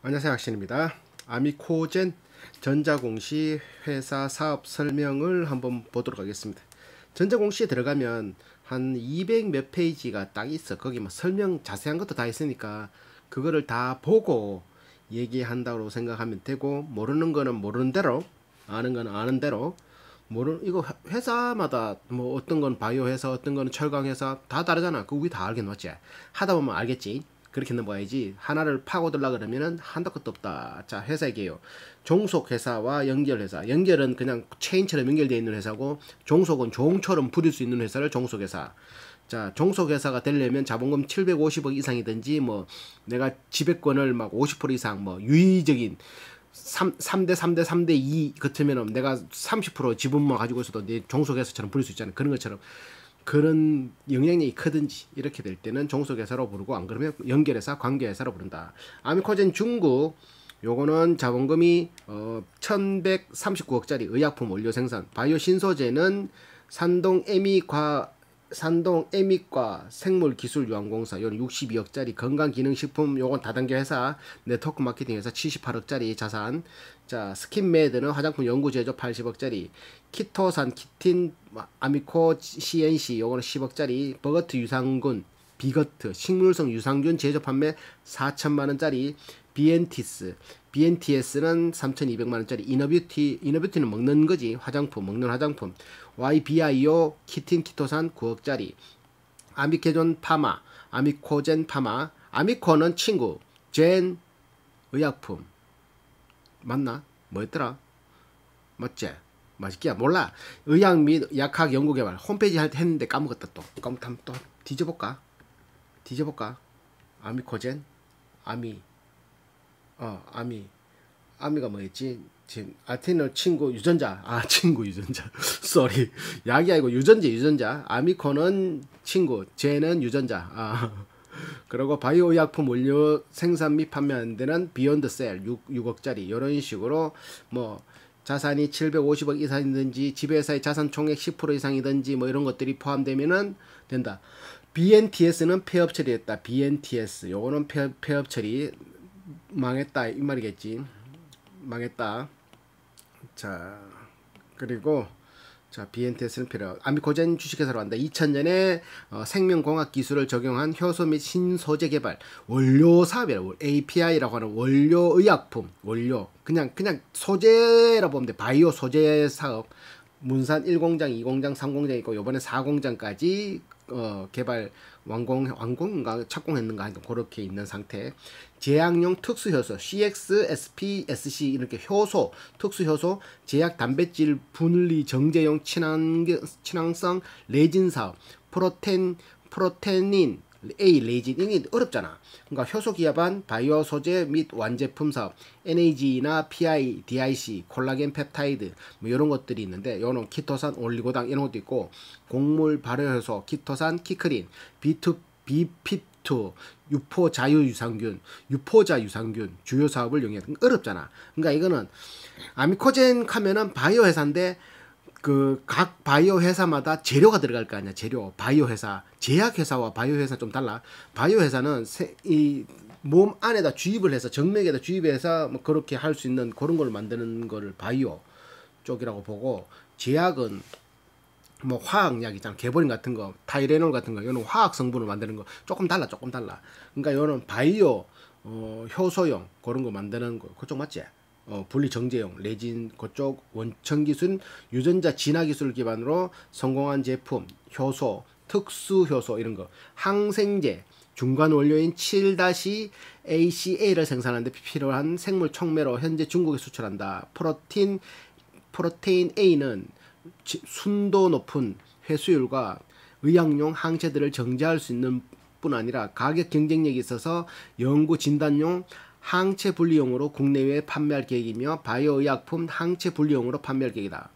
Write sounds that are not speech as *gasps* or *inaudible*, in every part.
안녕하세요 학신입니다 아미코젠 전자공시 회사 사업 설명을 한번 보도록 하겠습니다 전자공시에 들어가면 한 200 몇 페이지가 딱 있어 거기 막 뭐 설명 자세한 것도 다 있으니까 그거를 다 보고 얘기한다고 생각하면 되고 모르는 거는 모르는 대로 아는 거는 아는 대로 모르 이거 회사마다 뭐 어떤 건 바이오 회사 어떤 거는 철강 회사 다 다르잖아 그거 우리 다알긴노지 하다 보면 알겠지 그렇게 넘어가야지 하나를 파고들라 그러면은 한도 끝도 없다. 자 회사 얘기예요. 종속 회사와 연결 회사. 연결은 그냥 체인처럼 연결되어 있는 회사고 종속은 종처럼 부릴 수 있는 회사를 종속 회사. 자, 종속회사가 되려면 자본금 750억 이상이든지, 뭐, 내가 지배권을 막 50% 이상, 뭐, 유의적인, 3, 3대 3대 3대 2 같으면은 내가 30% 지분만 가지고 있어도 내 종속회사처럼 부릴 수있잖아 그런 것처럼 그런 영향력이 크든지 이렇게 될 때는 종속회사로 부르고 안 그러면 연결회사, 관계회사로 부른다. 아미코젠 중국 요거는 자본금이 어 1139억짜리 의약품 원료 생산 바이오 신소재는 산동 에미과 산동 에미과생물기술요한공사 요런 62억짜리 건강기능식품 요건 다단계 회사 네트워크 마케팅 회사 78억짜리 자산 자, 스킨메드는 화장품 연구 제조 80억짜리, 키토산 키틴 아미코 CNC 요거는 10억짜리, 버거트 유산균 비거트 식물성 유산균 제조 판매 4천만 원짜리, BNTS BNTS는 3,200만 원짜리, 이너뷰티 이너뷰티는 먹는 거지 화장품 먹는 화장품, YBIO 키틴 키토산 9억짜리, 아미케존 파마, 아미코젠 파마, 아미코는 친구, 젠 의약품 맞나? 뭐였더라? 맞지? 맛있기야 몰라 의학 및 약학 연구 개발 홈페이지 했는데 까먹었다 또 까먹 한번 또 뒤져볼까 뒤져볼까 아미코젠 아미 어 아미 아미가 뭐였지 지금 아테너 친구 유전자 아 *laughs* 친구 유전자 쏘리 *laughs* 약이 아니고 유전자 유전자 아미코는 친구 쟤는 유전자 아 그리고 바이오 의약품 원료 생산 및 판매 안 되는 비욘드 셀 6, 6억짜리 이런 식으로 뭐 자산이 750억 이상이든지 지배사의 자산 총액 10% 이상이든지 뭐 이런 것들이 포함되면은 된다. BNTS는 폐업 처리했다. BNTS 요거는 폐, 업 폐업 처리 망했다 이 말이겠지. 망했다. 자 그리고 자, BNTS는 필요. 아미코젠 주식회사로 한다. 2000년에 어, 생명공학 기술을 적용한 효소 및 신소재 개발, 원료 사업이라고 API라고 하는 원료 의약품, 원료 그냥 그냥 소재라 보면 돼. 바이오 소재 사업. 문산 1공장, 2공장, 3공장 있고 요번에 4공장까지 어, 개발 완공 완공인가 착공했는가 하여튼 그렇게 있는 상태. 제약용 특수효소 CX, SP, SC 이렇게 효소, 특수효소, 제약 단백질 분리 정제용 친환경 친환성 레진 사업, 프로텐 프로테닌 A 레이진이 어렵잖아. 그러니까 효소기압반 바이오 소재 및 완제품 사업 NAG나 PI, DIC, 콜라겐 펩타이드 뭐 이런 것들이 있는데 요런 키토산 올리고당 이런 것도 있고 곡물 발효 효소 키토산 키크린 B2 B2 유포 자유 유산균, 유포자 유산균 주요 사업을 영위해 그러니까 어렵잖아. 그러니까 이거는 아미코젠 카면은 바이오 회사인데 그각 바이오 회사마다 재료가 들어갈 거 아니야 재료 바이오 회사 제약 회사와 바이오 회사 좀 달라 바이오 회사는 이몸 안에다 주입을 해서 정맥에다 주입해서 뭐 그렇게 할 수 있는 그런 걸 만드는 거를 바이오 쪽이라고 보고 제약은 뭐 화학약이잖아 개버린 같은 거 타이레놀 같은 거 이런 화학 성분을 만드는 거 조금 달라 조금 달라 그러니까 이거는 바이오 어, 효소용 그런 거 만드는 거 그쪽 맞지? 어, 분리 정제용 레진 고쪽 원천 기술 유전자 진화 기술을 기반으로 성공한 제품 효소 특수 효소 이런 거 항생제 중간 원료인 7-ACA를 생산하는데 필요한 생물 촉매로 현재 중국에 수출한다. 프로틴 프로테인 A는 순도 높은 회수율과 의약용 항체들을 정제할 수 있는 뿐 아니라 가격 경쟁력이 있어서 연구 진단용 항체 분리용으로 국내외에 판매할 계획이며 바이오 의약품 항체 분리용으로 판매할 계획이다.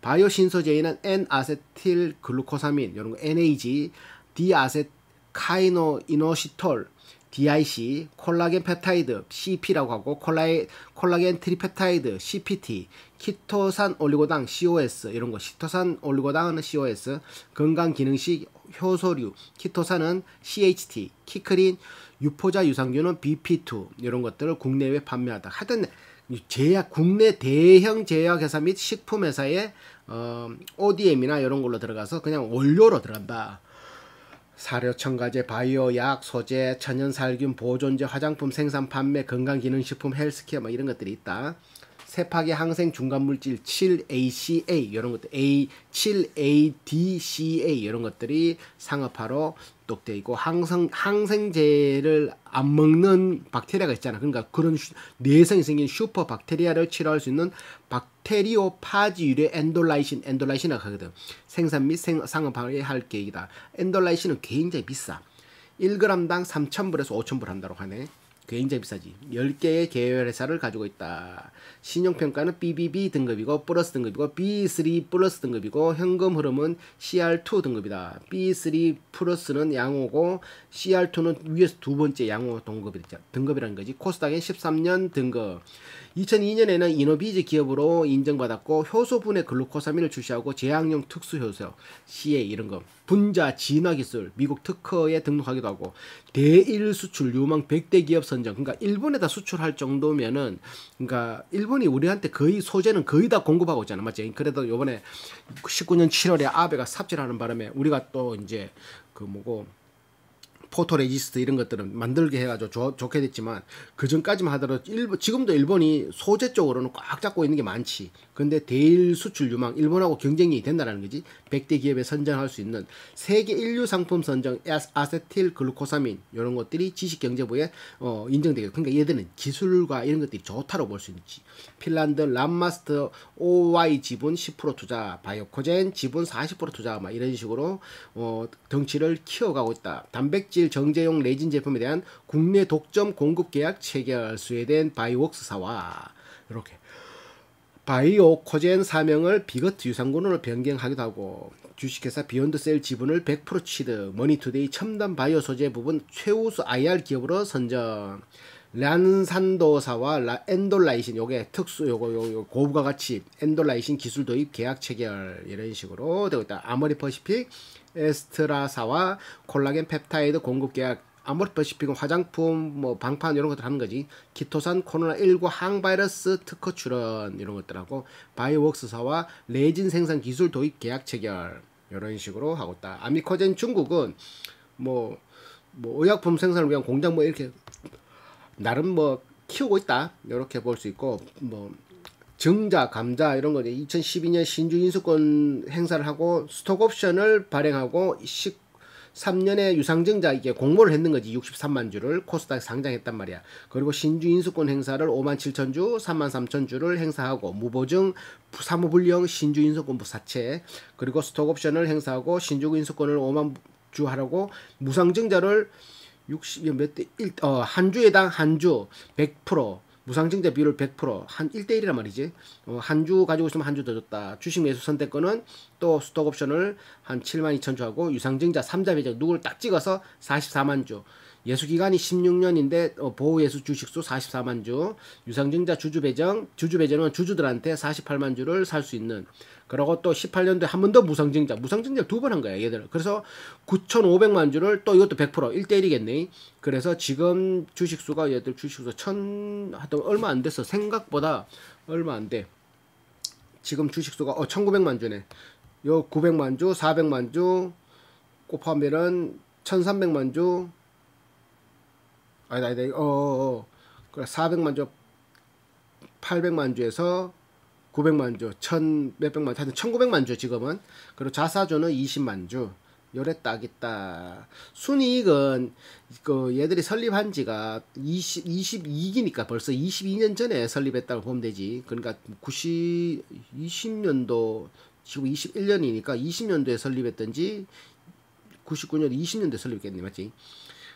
바이오 신소재에는 N-아세틸 글루코사민, 이런 거 NAG, 디아세카이노이노시톨, DIC, 콜라겐 펩타이드, CP라고 하고 콜라에, 콜라겐 트리펩타이드, CPT, 키토산 올리고당, COS 이런 거. 키토산 올리고당은 COS, 건강 기능식 효소류, 키토산은 CHT, 키크린 유포자 유산균은 BP2 이런 것들을 국내외 판매하다. 하여튼 제약 국내 대형 제약 회사 및 식품 회사의 어, ODM이나 이런 걸로 들어가서 그냥 원료로 들어간다. 사료 첨가제, 바이오 약, 소재, 천연 살균, 보존제, 화장품 생산 판매, 건강 기능 식품, 헬스케어 뭐 이런 것들이 있다. 세탁의 항생 중간 물질 7ACA 이런 것들 A 7ADCA 이런 것들이 상업화로 독돼 있고 항생 항생제를 안 먹는 박테리아가 있잖아. 그러니까 그런 슈, 내성이 생긴 슈퍼 박테리아를 치료할 수 있는 박테리오파지유의 엔돌라이신 엔돌라이신이라고 하거든. 생산 및 생, 상업화할 를 계획이다. 엔돌라이신은 굉장히 비싸. 1g당 3,000불에서 5,000불 한다고 하네. 굉장히 비싸지. 10개의 계열회사를 가지고 있다. 신용평가는 BBB 등급이고 플러스 등급이고 B3 플러스 등급이고 현금 흐름은 CR2 등급이다. B3 플러스는 양호고 CR2는 위에서 두 번째 양호 등급이, 등급이라는 거지. 코스닥엔 13년 등급. 2002년에는 이노비즈 기업으로 인정받았고 효소분해 글루코사민을 출시하고 제약용 특수효소 CA 이런 거 분자 진화 기술 미국 특허에 등록하기도 하고 대일 수출 유망 100대 기업 선정 그러니까 일본에다 수출할 정도면은 그러니까 일본이 우리한테 거의 소재는 거의 다 공급하고 있잖아 맞지? 그래도 요번에 19년 7월에 아베가 삽질하는 바람에 우리가 또 이제 그 뭐고 포토레지스트 이런 것들은 만들게 해가지고 조, 좋게 됐지만 그 전까지만 하더라도 일본, 지금도 일본이 소재 쪽으로는 꽉 잡고 있는 게 많지. 근데 대일 수출 유망 일본하고 경쟁이 된다라는 거지. 100대 기업에 선정할수 있는 세계 인류 상품 선정 아세틸 글루코사민 이런 것들이 지식경제부에 어, 인정되게 그러니까 얘들은 기술과 이런 것들이 좋다고 볼 수 있지. 핀란드 람마스터 OY 지분 10% 투자, 바이오코젠 지분 40% 투자 막 이런 식으로 어, 덩치를 키워가고 있다. 단백질 엑실 정제용 레진 제품에 대한 국내 독점 공급 계약 체결 스웨덴 바이웍스사와 이렇게 바이오 코젠 사명을 비거트 유산군으로 변경하기도 하고 주식회사 비욘드셀 지분을 100% 취득 머니투데이 첨단 바이오 소재 부분 최우수 IR 기업으로 선정 란산도사와 라, 엔돌라이신 요게 특수 요거 요, 거 고부가 가치 엔돌라이신 기술 도입 계약 체결 이런 식으로 되고 있다 아머리퍼시픽 에스트라사와 콜라겐 펩타이드 공급 계약 아무래도 보시피 화장품 뭐 방판 이런 것들 하는 거지 키토산 코로나 19 항바이러스 특허 출원 이런 것들하고 바이웍스사와 레진 생산 기술 도입 계약 체결 이런 식으로 하고 있다 아미코젠 중국은 뭐, 뭐 의약품 생산을 위한 공장 뭐 이렇게 나름 뭐 키우고 있다 이렇게 볼 수 있고 뭐 정자, 감자 이런 거죠 2012년 신주 인수권 행사를 하고 스톡옵션을 발행하고 13년에 유상증자 이게 공모를 했는 거지 63만 주를 코스닥에 상장했단 말이야. 그리고 신주 인수권 행사를 5만 7천 주, 3만 3천 주를 행사하고 무보증, 사무불령 신주 인수권부 사채 그리고 스톡옵션을 행사하고 신주 인수권을 5만 주 하라고 무상증자를 60 몇대일어한 주에당 한주100% 무상증자 비율 100%한 1대1이란 말이지 어, 한 주 가지고 있으면 한 주 더 줬다 주식 매수 선택권은 또 스톡옵션을 한 7만 2천 주하고 유상증자 3자 배정 누굴 딱 찍어서 44만 주 예수기간이 16년인데 어, 보호예수 주식수 44만 주 유상증자 주주 배정 주주 배정은 주주들한테 48만 주를 살 수 있는 그리고 또 18년도에 한 번 더 무상증자, 무상증자 두 번 한 거야, 얘들. 그래서 9,500만 주를 또 이것도 100%, 1대1이겠네. 그래서 지금 주식수가 얘들 주식수 천, 하여튼 얼마 안 됐어. 생각보다 얼마 안 돼. 지금 주식수가, 어, 1,900만 주네. 요 900만 주, 400만 주, 곱하면은 1,300만 주, 아니다, 아니다, 어, 어, 어. 400만 주, 800만 주에서 900만 주, 1000 몇백만 주, 하여튼 1900만 주 지금은. 그리고 자사주는 20만 주. 요래 딱 있다. 순이익은 그 얘들이 설립한 지가 20 22기니까 벌써 22년 전에 설립했다고 보면 되지. 그러니까 90 20년도 지금 21년이니까 20년도에 설립했던지 99년 20년도에 설립했겠네 맞지?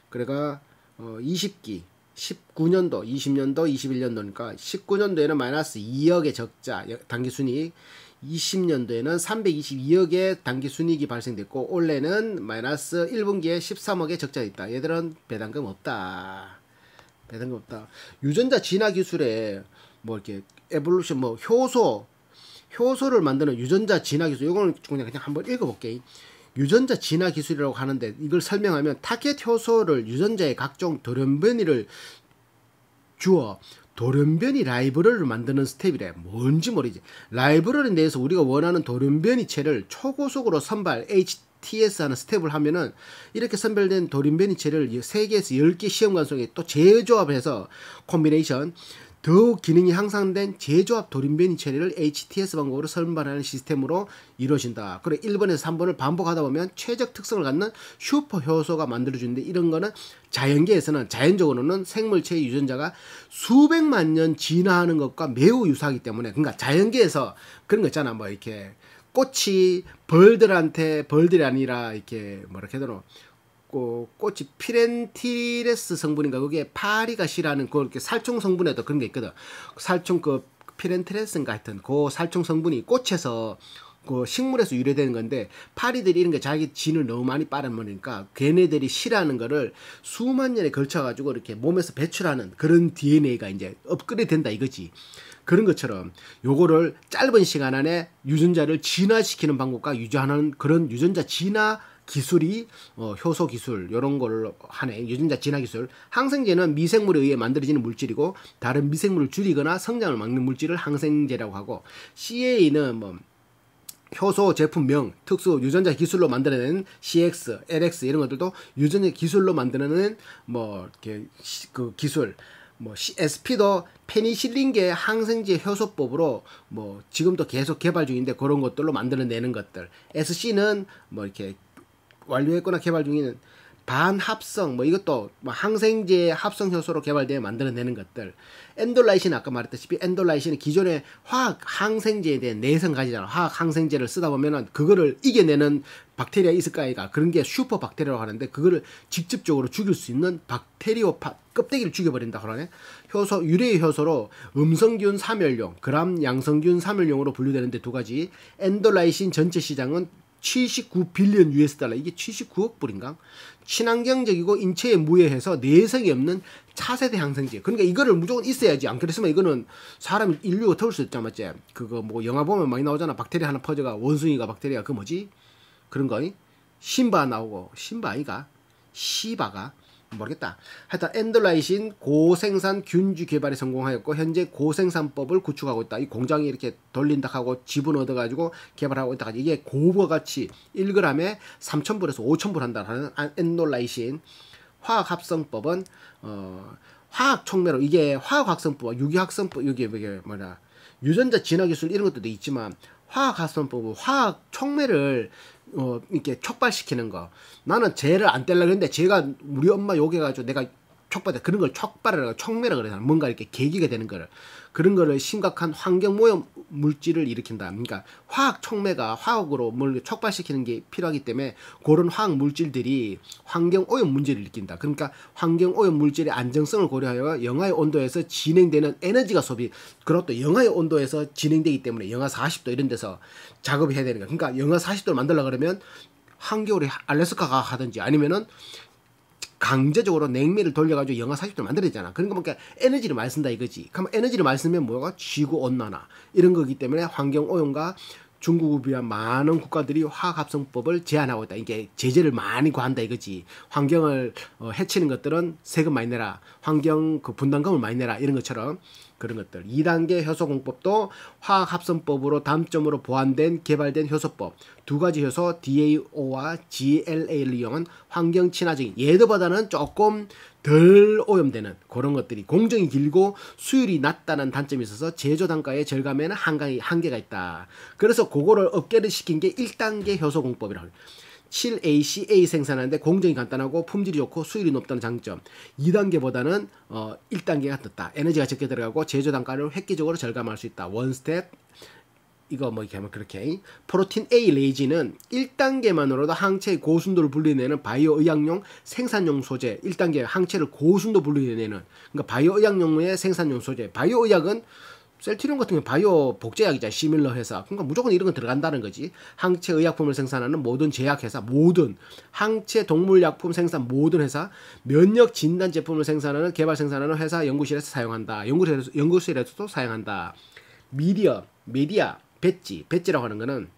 그래가 어 20기 19년도, 20년도, 21년도니까 19년도에는 마이너스 2억의 적자, 단기순이익 20년도에는 322억의 단기순이익이 발생됐고 올해는 마이너스 1분기에 13억의 적자 있다. 얘들은 배당금 없다. 배당금 없다. 유전자 진화 기술에 뭐 이렇게 에볼루션 뭐 효소 효소를 만드는 유전자 진화 기술 이거는 그냥 그냥 한번 읽어볼게. 요 유전자 진화 기술이라고 하는데 이걸 설명하면 타겟 효소를 유전자의 각종 돌연변이를 주어 돌연변이 라이브러리를 만드는 스텝이래 뭔지 모르지 라이브러리 내에서 우리가 원하는 돌연변이체를 초고속으로 선발 HTS 하는 스텝을 하면은 이렇게 선별된 돌연변이체를 세개에서 10개 시험 관속에또 재조합해서 콤비네이션 더욱 기능이 향상된 제조합 돌인변이 처리를 HTS 방법으로 선발하는 시스템으로 이루어진다. 그리고 1번에서 3번을 반복하다 보면 최적 특성을 갖는 슈퍼 효소가 만들어지는데 이런 거는 자연계에서는 자연적으로는 생물체의 유전자가 수백만 년 진화하는 것과 매우 유사하기 때문에 그러니까 자연계에서 그런 거 있잖아 뭐 이렇게 꽃이 벌들한테 벌들이 아니라 이렇게 뭐라 해야 되나 그 꽃이 피렌티레스 성분인가 그게 파리가시라는 그 이렇게 살충 성분에도 그런 게 있거든. 그 살충 그 피렌티레스인가 하여튼 그 살충 성분이 꽃에서 그 식물에서 유래되는 건데 파리들이 이런 게 자기 진을 너무 많이 빨아먹으니까 걔네들이 실하는 거를 수만 년에 걸쳐 가지고 이렇게 몸에서 배출하는 그런 DNA가 이제 업그레이드 된다 이거지. 그런 것처럼 요거를 짧은 시간 안에 유전자를 진화시키는 방법과 유전하는 그런 유전자 진화 기술이 어, 효소 기술 이런 걸 하네. 유전자 진화 기술. 항생제는 미생물에 의해 만들어지는 물질이고 다른 미생물을 줄이거나 성장을 막는 물질을 항생제라고 하고 CA는 뭐 효소 제품명, 특수 유전자 기술로 만들어낸 CX, LX 이런 것들도 유전자 기술로 만들어낸 뭐 이렇게 그 기술 뭐 SP도 페니실린계 항생제 효소법으로 뭐 지금도 계속 개발 중인데 그런 것들로 만들어내는 것들 SC는 뭐 이렇게 완료했거나 개발 중인 반합성 뭐 이것도 뭐 항생제 합성 효소로 개발되어 만들어내는 것들 엔돌라이신 아까 말했다시피 엔돌라이신은 기존의 화학 항생제에 대한 내성 가지잖아 화학 항생제를 쓰다 보면은 그거를 이겨내는 박테리아 있을까이가 그런 게 슈퍼 박테리아라고 하는데 그거를 직접적으로 죽일 수 있는 박테리오파 껍데기를 죽여버린다 그러네 효소 유래 효소로 음성균 삼열용 그람 양성균 삼열용으로 분류되는데 두 가지 엔돌라이신 전체 시장은 79빌리언 US 달러 이게 79억 불인가? 친환경적이고 인체에 무해해서 내성이 없는 차세대 항생제. 그러니까 이거를 무조건 있어야지. 안 그랬으면 이거는 사람 인류가 태울 수 있잖아, 맞지? 그거 뭐 영화 보면 많이 나오잖아. 박테리아 하나 퍼져가 원숭이가 박테리아 그 뭐지? 그런 거. 신바 나오고 신바 아이가 시바가 모르겠다. 하여튼 엔돌라이신 고생산 균주 개발에 성공하였고 현재 고생산법을 구축하고 있다. 이 공장이 이렇게 돌린다 하고 지분 얻어가지고 개발하고 있다. 이게 고부가 가치 1g에 3,000불에서 5,000불 한다는 아, 엔돌라이신 화학합성법은 어, 화학촉매로 이게 화학합성법유기합성법 이게, 이 뭐냐 유전자 진화기술 이런 것도 있지만 화학합성법은 화학촉매를 어, 이렇게 촉발시키는 거. 나는 죄를 안 떼려고 했는데 제가 우리 엄마 욕해가지고 내가 촉발돼. 그런 걸촉발이라 촉매라 그러잖아. 뭔가 이렇게 계기가 되는 거를. 그런 거를 심각한 환경 오염 물질을 일으킨다. 그러니까 화학 촉매가 화학으로 뭘 촉발시키는 게 필요하기 때문에 그런 화학 물질들이 환경 오염 문제를 일으킨다. 그러니까 환경 오염 물질의 안정성을 고려하여 영하의 온도에서 진행되는 에너지가 소비 그리고또 영하의 온도에서 진행되기 때문에 영하 40도 이런 데서 작업해야 되는 거야. 그러니까 영하 40도를 만들려 그러면 한겨울에 알래스카가 하든지 아니면은 강제적으로 냉매를 돌려가지고 영하 40도 만들었잖아. 그런 거 보니까 그러니까 에너지를 많이 쓴다 이거지. 그럼 에너지를 많이 쓰면 뭐가 지구 온난화 이런 거기 때문에 환경 오염과 중국을 비한 많은 국가들이 화학합성법을 제한하고 있다. 이게 제재를 많이 구한다 이거지. 환경을 어, 해치는 것들은 세금 많이 내라. 환경 그 분담금을 많이 내라. 이런 것처럼 그런 것들. 2단계 효소공법도 화학합성법으로 담점으로 보완된 개발된 효소법. 두 가지 효소 DAO와 GLA를 이용한 환경 친화적인 예도보다는 조금 덜 오염되는 그런 것들이 공정이 길고 수율이 낮다는 단점이 있어서 제조 단가의 절감에는 한강이 한계가 있다. 그래서 그거를 업계를 시킨 게 1단계 효소 공법이라고 해요. 7ACA 생산하는데 공정이 간단하고 품질이 좋고 수율이 높다는 장점. 2단계보다는 어 1단계가 늦다. 에너지가 적게 들어가고 제조 단가를 획기적으로 절감할 수 있다. 원스텝 이거 뭐 이렇게 하면 그렇게 프로틴 A 레이지는 1단계만으로도 항체의 고순도를 분리내는 바이오 의학용 생산용 소재 1단계 항체를 고순도 분리내는 그러니까 바이오 의학용의 생산용 소재 바이오 의학은 셀트리온 같은 경우 바이오 복제약이자 시밀러 회사 그러니까 무조건 이런 건 들어간다는 거지 항체 의약품을 생산하는 모든 제약회사 모든 항체 동물약품 생산 모든 회사 면역 진단 제품을 생산하는 개발 생산하는 회사 연구실에서 사용한다 연구실에서, 연구실에서도 사용한다 미디어 미디어 배지, 배지라고 하는 거는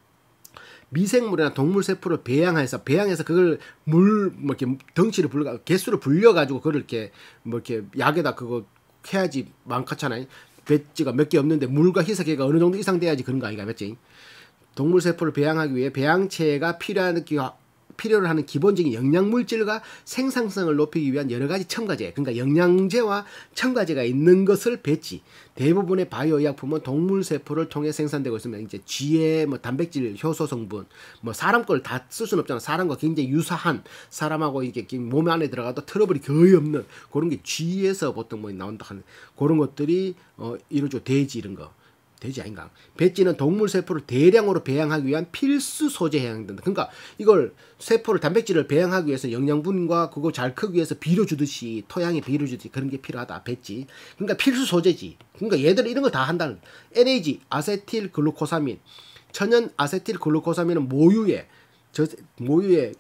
미생물이나 동물 세포를 배양해서 배양해서 그걸 물 뭐 이렇게 덩치를 불려 개수를 불려 가지고 그걸 이렇게 뭐 이렇게 약에다 그거 해야지 많잖아요. 배지가 몇 개 없는데 물과 희석해가 어느 정도 이상 돼야지 그런 거 아니가 배지. 동물 세포를 배양하기 위해 배양체가 필요한 필요로 하는 기본적인 영양물질과 생산성을 높이기 위한 여러 가지 첨가제, 그러니까 영양제와 첨가제가 있는 것을 배치 대부분의 바이오 의약품은 동물 세포를 통해 생산되고 있으면 이제 쥐의 뭐 단백질 효소 성분, 뭐 사람 걸 다 쓸 수는 없잖아. 사람과 굉장히 유사한 사람하고 이게 렇몸 안에 들어가도 트러블이 거의 없는 그런 게 쥐에서 보통 뭐 나온다 하는 그런 것들이 어 이러죠 돼지 이런 거. 돼지 아닌가? 배지는 동물 세포를 대량으로 배양하기 위한 필수 소재에 해당된다. 그러니까 이걸 세포를 단백질을 배양하기 위해서 영양분과 그거 잘 크기 위해서 비료 주듯이 토양에 비료 주듯이 그런 게 필요하다. 배지. 그러니까 필수 소재지. 그러니까 얘들은 이런 거 다 한다는. NAG, 아세틸 글루코사민, 천연 아세틸 글루코사민은 모유에 저 모유에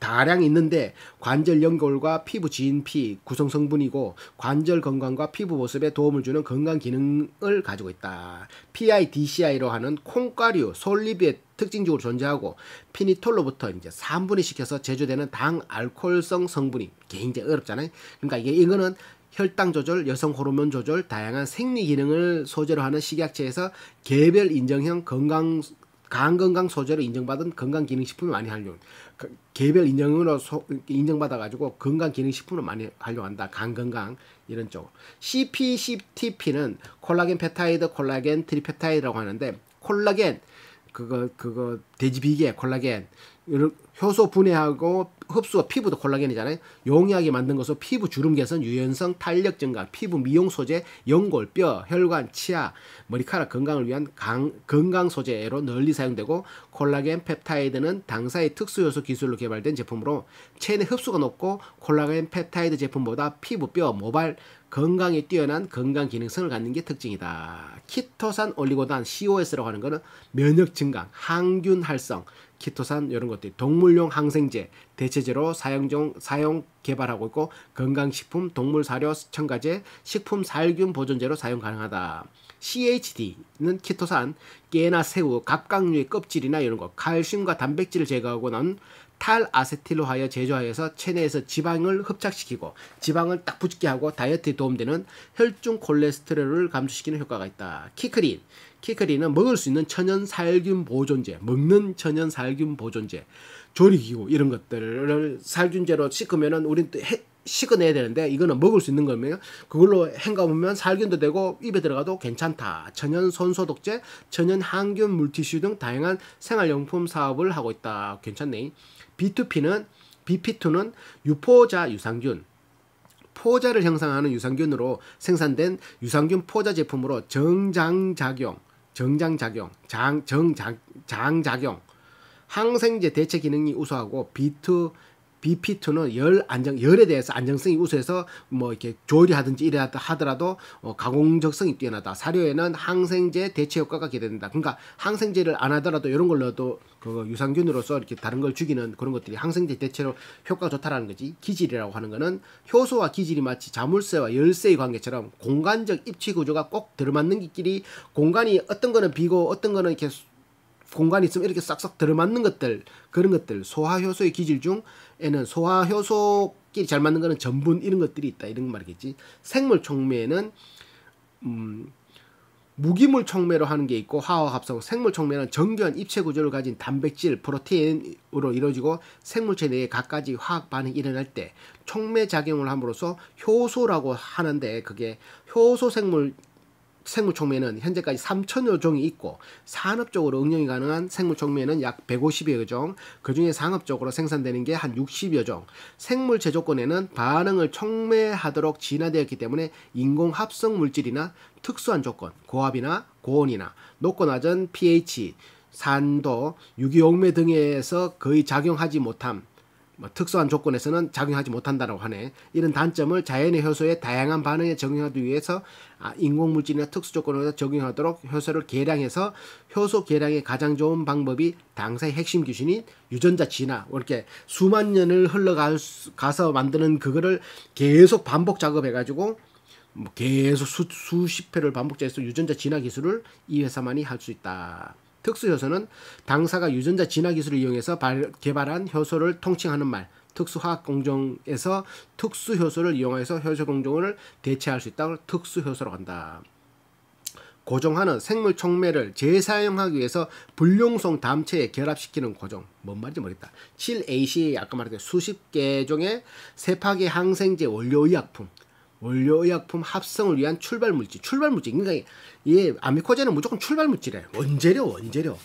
다량 있는데 관절 연골과 피부 진피 구성 성분이고 관절 건강과 피부 보습에 도움을 주는 건강 기능을 가지고 있다. PIDCI로 하는 콩가류, 솔리비에 특징적으로 존재하고 피니톨로부터 이제 3분이 시켜서 제조되는 당 알코올성 성분이 굉장히 어렵잖아요. 그러니까 이게 이거는 혈당 조절, 여성 호르몬 조절, 다양한 생리 기능을 소재로 하는 식약처에서 개별 인정형 건강 간건강 소재로 인정받은 건강기능식품을 많이 활용. 그 개별 인형으로 소, 인정받아가지고 건강기능식품을 많이 활용한다. 간건강 이런 쪽. CPCTP는 콜라겐 페타이드 콜라겐 트리페타이드라고 하는데 콜라겐 그거 그거 돼지 비계 콜라겐 효소 분해하고 흡수가 피부도 콜라겐이잖아요. 용이하게 만든 것으로 피부 주름 개선, 유연성, 탄력 증가, 피부 미용 소재, 연골, 뼈, 혈관, 치아, 머리카락 건강을 위한 강, 건강 소재로 널리 사용되고 콜라겐 펩타이드는 당사의 특수 요소 기술로 개발된 제품으로 체내 흡수가 높고 콜라겐 펩타이드 제품보다 피부, 뼈, 모발, 건강에 뛰어난 건강 기능성을 갖는 게 특징이다. 키토산 올리고단 COS라고 하는 거는 면역 증강, 항균 활성, 키토산 이런 것들 동물용 항생제 대체제로 사용종 사용 개발하고 있고 건강식품, 동물 사료, 첨가제, 식품 살균 보존제로 사용 가능하다. CHD는 키토산, 깨나 새우, 갑각류의 껍질이나 이런 거, 칼슘과 단백질을 제거하고 난 탈아세틸로하여 제조하여서 체내에서 지방을 흡착시키고 지방을 딱 붙게 하고 다이어트에 도움되는 혈중 콜레스테롤을 감소시키는 효과가 있다. 키크린. 키크린은 먹을 수 있는 천연 살균 보존제, 먹는 천연 살균 보존제, 조리기구 이런 것들을 살균제로 씻으면은 우린 또 해, 식어내야 되는데 이거는 먹을 수 있는 거면 그걸로 헹가보면 살균도 되고 입에 들어가도 괜찮다. 천연 손소독제, 천연 항균 물티슈 등 다양한 생활용품 사업을 하고 있다. 괜찮네. B2P는 BP2는 유포자 유산균 포자를 형성하는 유산균으로 생산된 유산균 포자 제품으로 정장작용, 정장작용, 장, 정장, 장작용, 항생제 대체 기능이 우수하고 B2 BP2는 열 안정, 열에 대해서 안정성이 우수해서 뭐 이렇게 조리하든지 이래 하더라도 어, 가공적성이 뛰어나다. 사료에는 항생제 대체 효과가 기대된다. 그러니까 항생제를 안 하더라도 이런 걸 넣어도 그 유산균으로서 이렇게 다른 걸 죽이는 그런 것들이 항생제 대체로 효과가 좋다라는 거지. 기질이라고 하는 거는 효소와 기질이 마치 자물쇠와 열쇠의 관계처럼 공간적 입체 구조가 꼭 들어맞는 끼리 공간이 어떤 거는 비고 어떤 거는 이렇게 공간이 있으면 이렇게 싹싹 들어맞는 것들 그런 것들 소화효소의 기질 중 에는 소화 효소끼리 잘 맞는 거는 전분 이런 것들이 있다 이런 말이겠지. 생물 촉매에는 음, 무기물 촉매로 하는 게 있고 화학 합성 생물 촉매는 정교한 입체 구조를 가진 단백질 프로테인으로 이루어지고 생물체 내에 각가지 화학 반응이 일어날 때 촉매 작용을 함으로써 효소라고 하는데 그게 효소 생물 생물촉매는 현재까지 3천여 종이 있고 산업적으로 응용이 가능한 생물촉매는 약 150여 종, 그 중에 상업적으로 생산되는 게 한 60여 종. 생물 제조권에는 반응을 촉매하도록 진화되었기 때문에 인공 합성 물질이나 특수한 조건, 고압이나 고온이나 높고 낮은 pH, 산도, 유기용매 등에서 거의 작용하지 못함, 뭐 특수한 조건에서는 작용하지 못한다고 하네. 이런 단점을 자연의 효소의 다양한 반응에 적용하기 위해서 아, 인공물질이나 특수조건을 적용하도록 효소를 계량해서 효소 계량의 가장 좋은 방법이 당사의 핵심 기준인 유전자 진화 뭐 이렇게 수만 년을 흘러가서 만드는 그거를 계속 반복 작업해가지고 뭐 계속 수, 수십 회를 반복해서 유전자 진화 기술을 이 회사만이 할 수 있다. 특수효소는 당사가 유전자 진화 기술을 이용해서 발, 개발한 효소를 통칭하는 말 특수화학 공정에서 특수 효소를 이용해서 효소 공정을 대체할 수 있다고 특수 효소로고 한다. 고정하는 생물 촉매를 재사용하기 위해서 불용성 담체에 결합시키는 고정. 뭔 말인지 모르겠다. 7AC 아까 말했던 수십 개 종의 세파기 항생제 원료의약품. 원료의약품 합성을 위한 출발물질. 출발물질. 그러니까 이 아미코제는 무조건 출발물질이에요. 원재료, 원재료.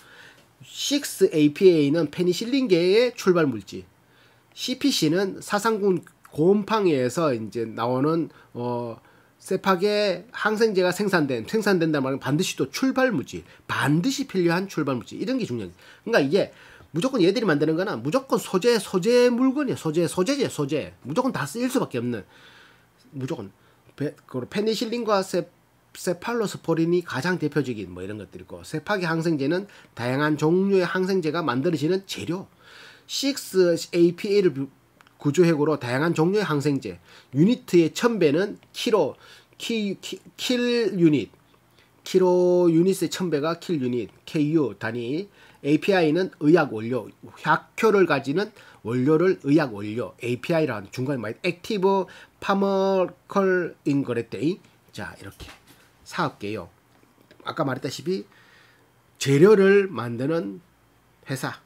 6APA는 페니실린계의 출발물질. CPC는 사상군 곰팡이에서 이제 나오는 어 세팍의 항생제가 생산된 생산된다 말은 반드시 또 출발무지 반드시 필요한 출발무지 이런 게 중요해. 그러니까 이게 무조건 얘들이 만드는 거나 무조건 소재 소재 물건이야 소재 소재제 소재 무조건 다 쓰일 수밖에 없는 무조건 베, 페니실린과 세, 세팔로스포린이 가장 대표적인 뭐 이런 것들이고 세팍의 항생제는 다양한 종류의 항생제가 만들어지는 재료 6APA를 구조핵으로 다양한 종류의 항생제, 유니트의 천배는 키로, 키, 키, 킬 유닛, 키로 유닛의 천배가 킬 유닛, KU 단위, API는 의약 원료, 약효를 가지는 원료를 의약 원료, API라는 중간에 말 액티브 파머컬 인그레데이. 자, 이렇게 사업계요. 아까 말했다시피 재료를 만드는 회사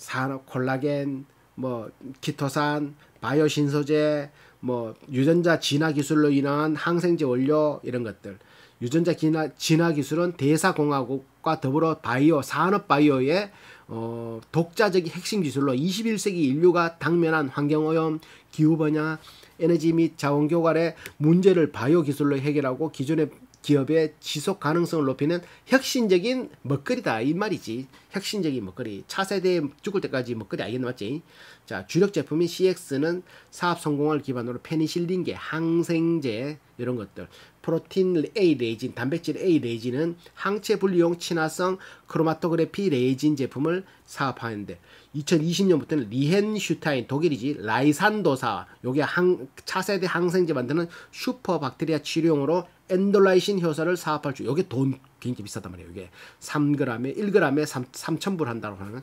산업 콜라겐 뭐 키토산 바이오 신소재 뭐 유전자 진화 기술로 인한 항생제 원료 이런 것들 유전자 진화, 진화 기술은 대사공화국과 더불어 바이오 산업 바이오의 어, 독자적 인 핵심 기술로 21세기 인류가 당면한 환경오염, 기후변화, 에너지 및 자원교갈의 문제를 바이오 기술로 해결하고 기존의 기업의 지속 가능성을 높이는 혁신적인 먹거리다 이 말이지 혁신적인 먹거리 차세대 죽을 때까지 먹거리 알겠나 맞지 자 주력 제품인 CX는 사업 성공을 기반으로 페니실린계 항생제 이런 것들 프로틴 A 레이진 단백질 A 레이진은 항체 분리용 친화성 크로마토그래피 레이진 제품을 사업하는데 2020년부터는 리헨슈타인 독일이지 라이산도사 요게 항, 차세대 항생제 만드는 슈퍼박테리아 치료용으로 엔돌라이신 효소를 사업할 줄 요게 돈 굉장히 비싸단 말이에요. 이게 3g에 1g에 3, 3천불 한다고 하는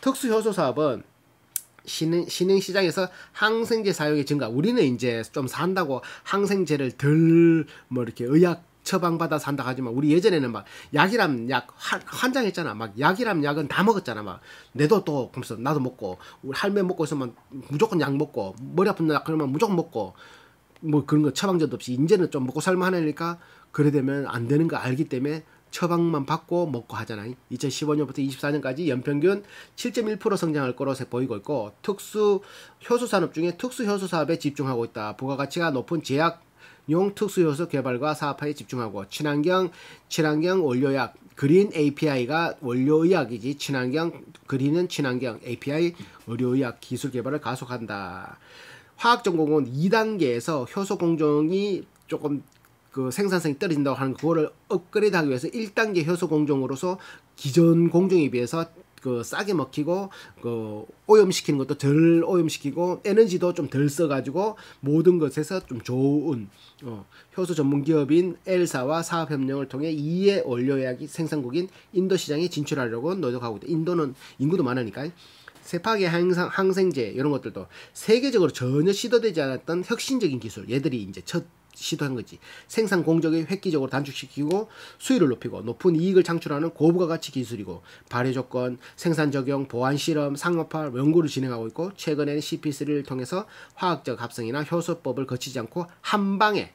특수 효소 사업은 신흥, 신흥 시장에서 항생제 사용의 증가. 우리는 이제 좀 산다고 항생제를 덜 뭐 이렇게 의학 처방받아 산다 하지만 우리 예전에는 막 약이란 약 환장했잖아. 막 약이란 약은 다 먹었잖아. 막 내도 또 그러면서 나도 먹고 우리 할매 먹고 있으면 무조건 약 먹고 머리 아픈다 그러면 무조건 먹고 뭐 그런 거처방전도 없이 이제는 좀 먹고 살만 하니까 그래 되면 안 되는 거 알기 때문에 처방만 받고 먹고 하잖아요. 2015년부터 24년까지 연평균 7.1% 성장할 거로 보이고 있고 특수 효소산업 중에 특수 효소사업에 집중하고 있다. 부가가치가 높은 제약 용 특수 효소 개발과 사업화에 집중하고 친환경 친환경 원료약 그린 API가 원료의학이지 친환경 그린은 친환경 API 의료의학 기술 개발을 가속한다. 화학전공은 2단계에서 효소 공정이 조금 그 생산성이 떨어진다고 하는 그거를 업그레이드하기 위해서 1단계 효소 공정으로서 기존 공정에 비해서 그 싸게 먹히고 그 오염시키는 것도 덜 오염시키고 에너지도 좀 덜 써가지고 모든 것에서 좀 좋은 어, 효소 전문 기업인 엘사와 사업 협력을 통해 이의 원료 약이 생산국인 인도 시장에 진출하려고 노력하고 있다. 인도는 인구도 많으니까 세파계 항상, 항생제 이런 것들도 세계적으로 전혀 시도되지 않았던 혁신적인 기술 얘들이 이제 첫 시도한 거지. 생산 공정을 획기적으로 단축시키고 수율을 높이고 높은 이익을 창출하는 고부가 가치 기술이고 발효 조건, 생산 적용, 보안 실험, 상업화 연구를 진행하고 있고 최근에는 CP3를 통해서 화학적 합성이나 효소법을 거치지 않고 한 방에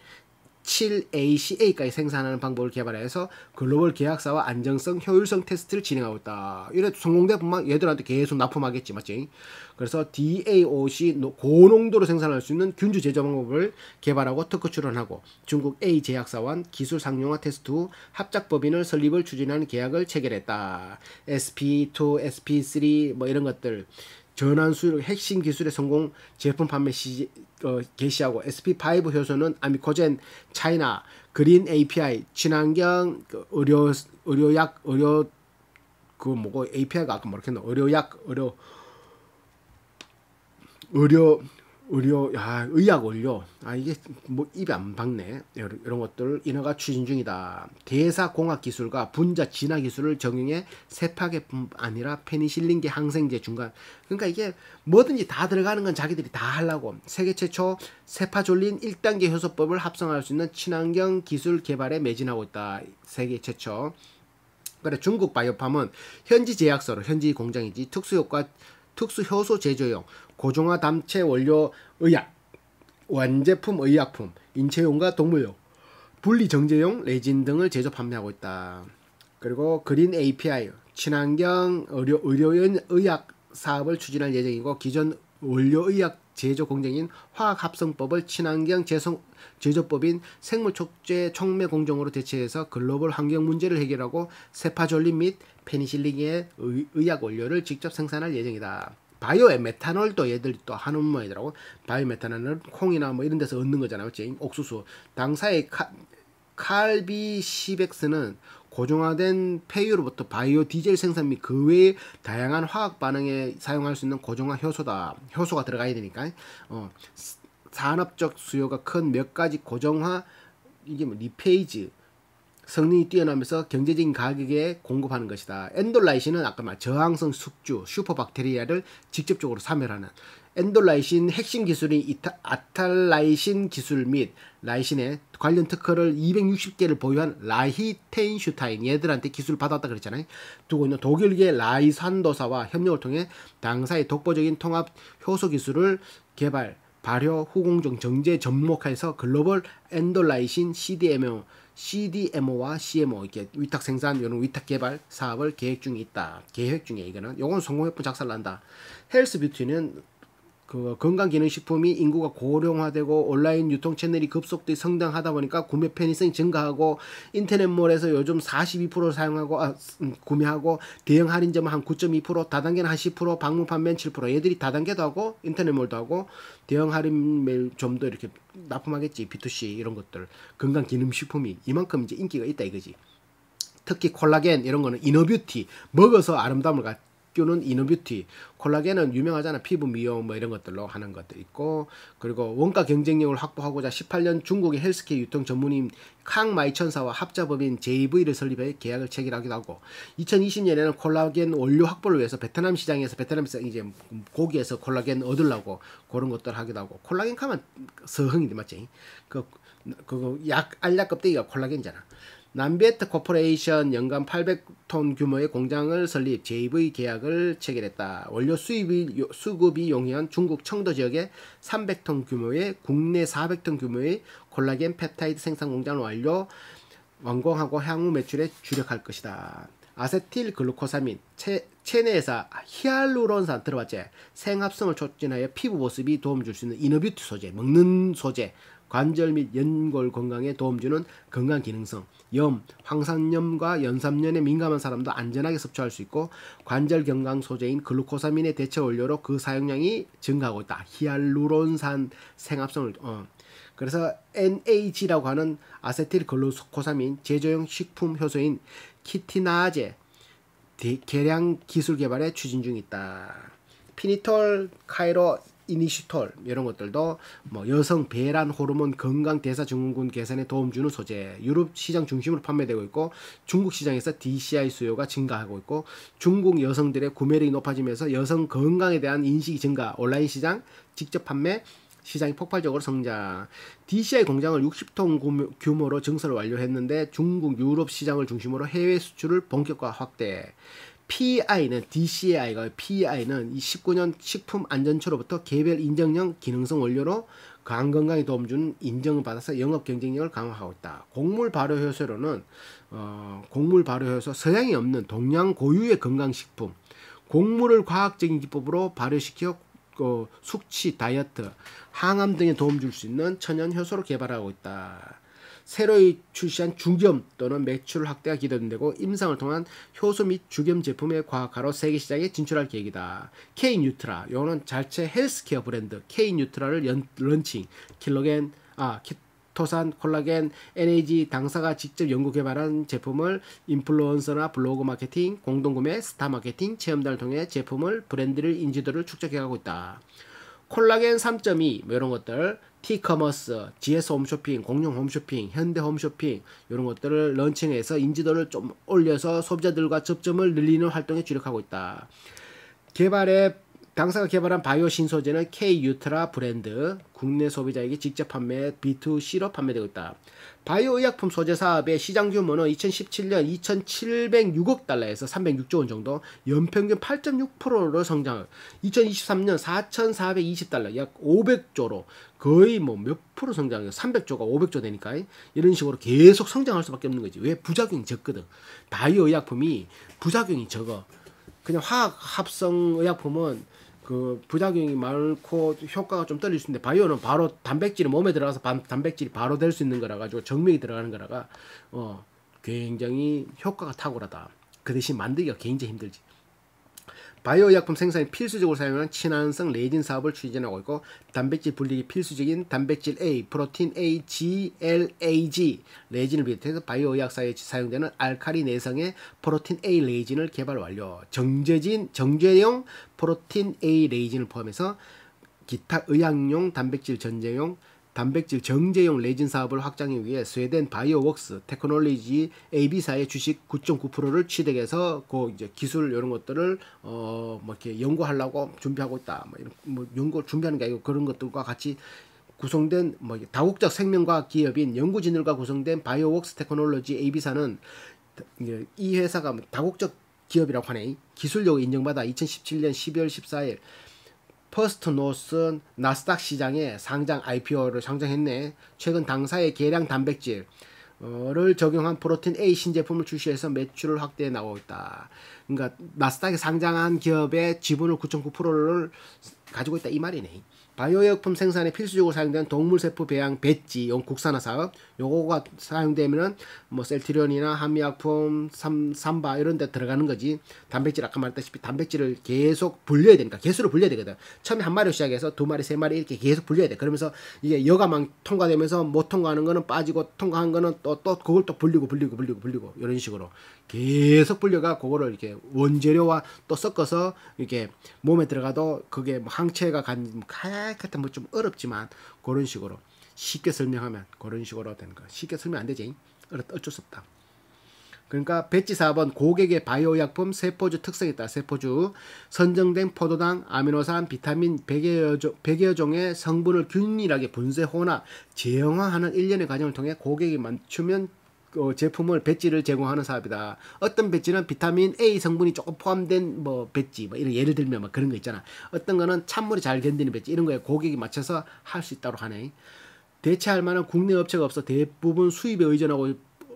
7ACA까지 생산하는 방법을 개발해서 글로벌 계약사와 안정성, 효율성 테스트를 진행하고 있다. 이래 성공대뿐만 얘들한테 계속 납품하겠지, 맞지? 그래서 DAOC 고농도로 생산할 수 있는 균주 제조 방법을 개발하고 특허 출원하고 중국 A 제약사와 기술 상용화 테스트 후 합작법인을 설립을 추진하는 계약을 체결했다. SP2, SP3 뭐 이런 것들 전환 수율 핵심 기술의 성공 제품 판매 시, 어, 개시하고 SP5 효소는 아미코젠 차이나 그린 API 친환경 그 의료 의료약 의료 그 뭐고 API가 아까 뭐라 했나 의료약 의료 의료 의료, 야, 의약 원료, 아, 이게 뭐 입에 안 박네. 이런, 이런 것들 인허가 추진 중이다. 대사공학 기술과 분자 진화 기술을 적용해 세파계뿐 아니라 페니실린계 항생제 중간. 그러니까 이게 뭐든지 다 들어가는 건 자기들이 다 하려고. 세계 최초 세파졸린 1단계 효소법을 합성할 수 있는 친환경 기술 개발에 매진하고 있다. 세계 최초. 그래, 중국 바이오팜은 현지 제약서로, 현지 공장이지 특수효과 특수 효소 제조용 고종화 담체 원료 의약, 완제품 의약품, 인체용과 동물용, 분리정제용 레진 등을 제조 판매하고 있다. 그리고 그린 API, 친환경 의료, 의료인 의약 사업을 추진할 예정이고 기존 원료의약 제조 공정인 화학합성법을 친환경 재성, 제조법인 생물촉제 촉매 공정으로 대체해서 글로벌 환경 문제를 해결하고 세파졸린 및 페니실린의 의약 원료를 직접 생산할 예정이다. 바이오에 메탄올도 얘들 또 하는 모양이더라고. 바이오 메탄올은 콩이나 뭐 이런 데서 얻는 거잖아요. 제 옥수수. 당사의 카, 칼비 시백스는 고정화된 폐유로부터 바이오 디젤 생산 및 그 외의 다양한 화학 반응에 사용할 수 있는 고정화 효소다. 효소가 들어가야 되니까. 어, 산업적 수요가 큰 몇 가지 고정화 이게 뭐 리페이즈 성능이 뛰어나면서 경제적인 가격에 공급하는 것이다. 엔돌라이신은 아까 말 저항성 숙주 슈퍼박테리아를 직접적으로 사멸하는 엔돌라이신 핵심 기술인 이타, 아탈라이신 기술 및 라이신의 관련 특허를 260개를 보유한 라히테인슈타인 얘들한테 기술을 받았다 그랬잖아요. 두고 있는 독일계 라이산도사와 협력을 통해 당사의 독보적인 통합 효소 기술을 개발, 발효, 후공정, 정제 접목해서 글로벌 엔돌라이신 CDMO CDMO와 CMO 이렇게 위탁 생산 이런 위탁 개발 사업을 계획 중에 있다. 계획 중에 이거는 요건 성공했뿐 작살난다. 헬스 뷰티는 그 건강기능식품이 인구가 고령화되고 온라인 유통 채널이 급속도에 성장하다 보니까 구매 편의성이 증가하고 인터넷몰에서 요즘 42% 사용하고 아, 음, 구매하고 대형 할인점은 한 9.2% 다단계는 한 10% 방문 판매는 7% 얘들이 다단계도 하고 인터넷몰도 하고 대형 할인 매점도 이렇게 납품하겠지 B2C 이런 것들 건강기능식품이 이만큼 이제 인기가 있다 이거지. 특히 콜라겐 이런 거는 이너뷰티 먹어서 아름다움을 갖 학교는 이너뷰티, 콜라겐은 유명하잖아 피부 미용 뭐 이런 것들로 하는 것도 있고 그리고 원가 경쟁력을 확보하고자 18년 중국의 헬스케어 유통 전문인 캉 마이천사와 합자법인 JV를 설립해 계약을 체결하기도 하고 2020년에는 콜라겐 원료 확보를 위해서 베트남 시장에서 베트남 에서 이제 고기에서 콜라겐 얻으려고 그런 것들 하기도 하고 콜라겐 가면 서흥이 맞지? 그 그거 약 알약 껍데기가 콜라겐이잖아. 남비에트 코퍼레이션 연간 800톤 규모의 공장을 설립 JV 계약을 체결했다. 원료 수입이, 수급이 용이한 중국 청도 지역에 300톤 규모의 국내 400톤 규모의 콜라겐 펩타이드 생산 공장을 완료 완공하고 향후 매출에 주력할 것이다. 아세틸 글루코사민, 체, 체내에서 히알루론산 들어봤지? 생합성을 촉진하여 피부 보습이 도움을 줄 수 있는 이너뷰티 소재, 먹는 소재, 관절 및 연골 건강에 도움주는 건강 기능성, 염, 황산염과 연삼염에 민감한 사람도 안전하게 섭취할 수 있고 관절 경강 소재인 글루코사민의 대체 원료로 그 사용량이 증가하고 있다. 히알루론산 생합성을 어. 그래서 NH라고 하는 아세틸글루코사민 제조용 식품 효소인 키티나제 계량 기술 개발에 추진 중이다. 피니톨 카이로 이니시톨 이런 것들도 뭐 여성 배란 호르몬 건강 대사 증후군 개선에 도움 주는 소재 유럽 시장 중심으로 판매되고 있고 중국 시장에서 DCI 수요가 증가하고 있고 중국 여성들의 구매력이 높아지면서 여성 건강에 대한 인식이 증가 온라인 시장 직접 판매 시장이 폭발적으로 성장. DCI 공장을 60톤 규모로 증설 완료했는데 중국, 유럽 시장을 중심으로 해외 수출을 본격화 확대. PI는 DCAI가 PI는 이 19년 식품 안전처로부터 개별 인정형 기능성 원료로 간 건강에 도움 주는 인정을 받아서 영업 경쟁력을 강화하고 있다. 곡물 발효 효소로는 어, 곡물 발효 효소 서양이 없는 동양 고유의 건강식품 곡물을 과학적인 기법으로 발효시켜 어, 숙취, 다이어트, 항암 등에 도움 줄 수 있는 천연 효소로 개발하고 있다. 새로이 출시한 중겸 또는 매출 확대가 기대되고 임상을 통한 효소 및 주겸 제품의 과학화로 세계 시장에 진출할 계획이다. K 뉴트라 이거는 자체 헬스케어 브랜드 K 뉴트라를 런칭 킬로겐 아 토산, 콜라겐, NAG 당사가 직접 연구 개발한 제품을 인플루언서나 블로그 마케팅, 공동구매, 스타 마케팅, 체험단을 통해 제품을 브랜드를 인지도를 축적해가고 있다. 콜라겐 3.2 뭐 이런 것들 티커머스, GS 홈쇼핑, 공룡 홈쇼핑, 현대 홈쇼핑 이런 것들을 런칭해서 인지도를 좀 올려서 소비자들과 접점을 늘리는 활동에 주력하고 있다. 개발의 당사가 개발한 바이오 신소재는 K-유트라 브랜드 국내 소비자에게 직접 판매 B2C로 판매되고 있다. 바이오 의약품 소재 사업의 시장 규모는 2017년 2,706억 달러에서 306조 원 정도 연평균 8.6%로 성장. 2023년 4,420달러 약 500조로 거의 뭐 몇 프로 성장해요. 300조가 500조 되니까 이런 식으로 계속 성장할 수밖에 없는 거지. 왜 부작용이 적거든. 바이오 의약품이 부작용이 적어. 그냥 화학 합성 의약품은 그 부작용이 많고 효과가 좀 떨릴 수 있는데 바이오는 바로 단백질이 몸에 들어가서 단백질이 바로 될 수 있는 거라 가지고 정맥이 들어가는 거라가 어 굉장히 효과가 탁월하다. 그 대신 만들기가 굉장히 힘들지. 바이오약품 의 생산에 필수적으로 사용하는 친환성 레진 사업을 추진하고 있고 단백질 분리기 필수적인 단백질 A, 프로틴 A, G, L, A, G 레진을 비롯해서 바이오약사에 의 사용되는 알카리 내성의 프로틴 A 레진을 개발 완료. 정제진, 정제용 프로틴 A 레진을 포함해서 기타 의약용 단백질 전제용 단백질 정제용 레진 사업을 확장하기 위해 스웨덴 바이오웍스 테크놀로지 AB사의 주식 9.9%를 취득해서 그 이제 기술 이런 것들을 어뭐 이렇게 연구하려고 준비하고 있다. 뭐 이런 뭐 연구 준비하는 게 아니고 그런 것들과 같이 구성된 뭐 다국적 생명과 기업인 연구진들과 구성된 바이오웍스 테크놀로지 AB사는 이 회사가 뭐 다국적 기업이라고 하네 기술력을 인정받아 2017년 12월 14일 퍼스트 노슨 나스닥 시장에 상장 IPO를 상장했네. 최근 당사의 계량 단백질 을 적용한 프로틴 A 신제품을 출시해서 매출을 확대해 나오고 있다. 그러니까 나스닥에 상장한 기업의 지분을 9.9%를 가지고 있다 이 말이네. 바이오약품 생산에 필수적으로 사용되는 동물세포 배양 배지 용 국산화 사업 요거가 사용되면은 뭐 셀트리온이나 한미약품 삼, 삼바 이런 데 들어가는 거지 단백질 아까 말했다시피 단백질을 계속 불려야 되니까 개수를 불려야 되거든 처음에 한 마리 로 시작해서 두 마리 세 마리 이렇게 계속 불려야 돼 그러면서 이게 여가만 통과되면서 못 통과하는 거는 빠지고 통과한 거는 또 또 그걸 또 불리고 불리고 불리고 불리고 이런 식으로 계속 불려가 그거를 이렇게 원재료와 또 섞어서 이렇게 몸에 들어가도 그게 뭐 항체가 간 뭐 칼같은 뭐 좀 어렵지만 그런 식으로 쉽게 설명하면 그런 식으로 되는 거 쉽게 설명 안 되지 어쩔 수 없다 그러니까 배지 4번 고객의 바이오약품 세포주 특성에 따라 세포주 선정된 포도당 아미노산 비타민 100여, 100여 종의 성분을 균일하게 분쇄 호나 제형화하는 일련의 과정을 통해 고객이 맞추면 어, 제품을 배지를 제공하는 사업이다. 어떤 배지는 비타민 A 성분이 조금 포함된 뭐 배지, 뭐 이런 예를 들면 막 그런 거 있잖아. 어떤 거는 찬물이 잘 견디는 배지 이런 거에 고객이 맞춰서 할 수 있다고 하네. 대체할 만한 국내 업체가 없어 대부분 수입에 의존하고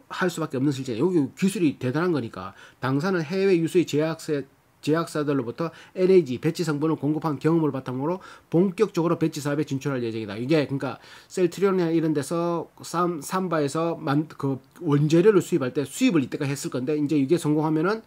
할 수밖에 없는 실제. 여기 기술이 대단한 거니까 당사는 해외 유수의 제약세 제약사들로부터 LNG 배치 성분을 공급한 경험을 바탕으로 본격적으로 배치 사업에 진출할 예정이다. 이게 그러니까 셀트리온이나 이런 데서 삼, 삼바에서 만, 그 원재료를 수입할 때 수입을 이때까지 했을 건데 이제 이게 성공하면은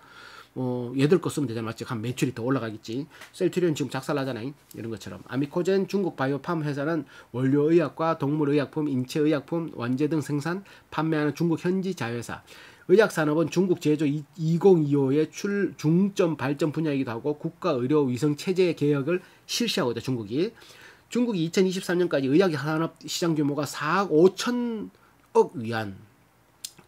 어, 얘들 거 쓰면 되잖아. 맞지? 한 매출이 더 올라가겠지. 셀트리온 지금 작살나잖아. 이런 것처럼. 아미코젠 중국 바이오팜 회사는 원료의약과 동물의약품, 인체의약품, 완제 등 생산, 판매하는 중국 현지 자회사. 의약산업은 중국 제조 2025의 출 중점 발전 분야이기도 하고 국가의료위생체제 개혁을 실시하고자 중국이 중국이 2023년까지 의약 산업 시장 규모가 4억 5천억 위안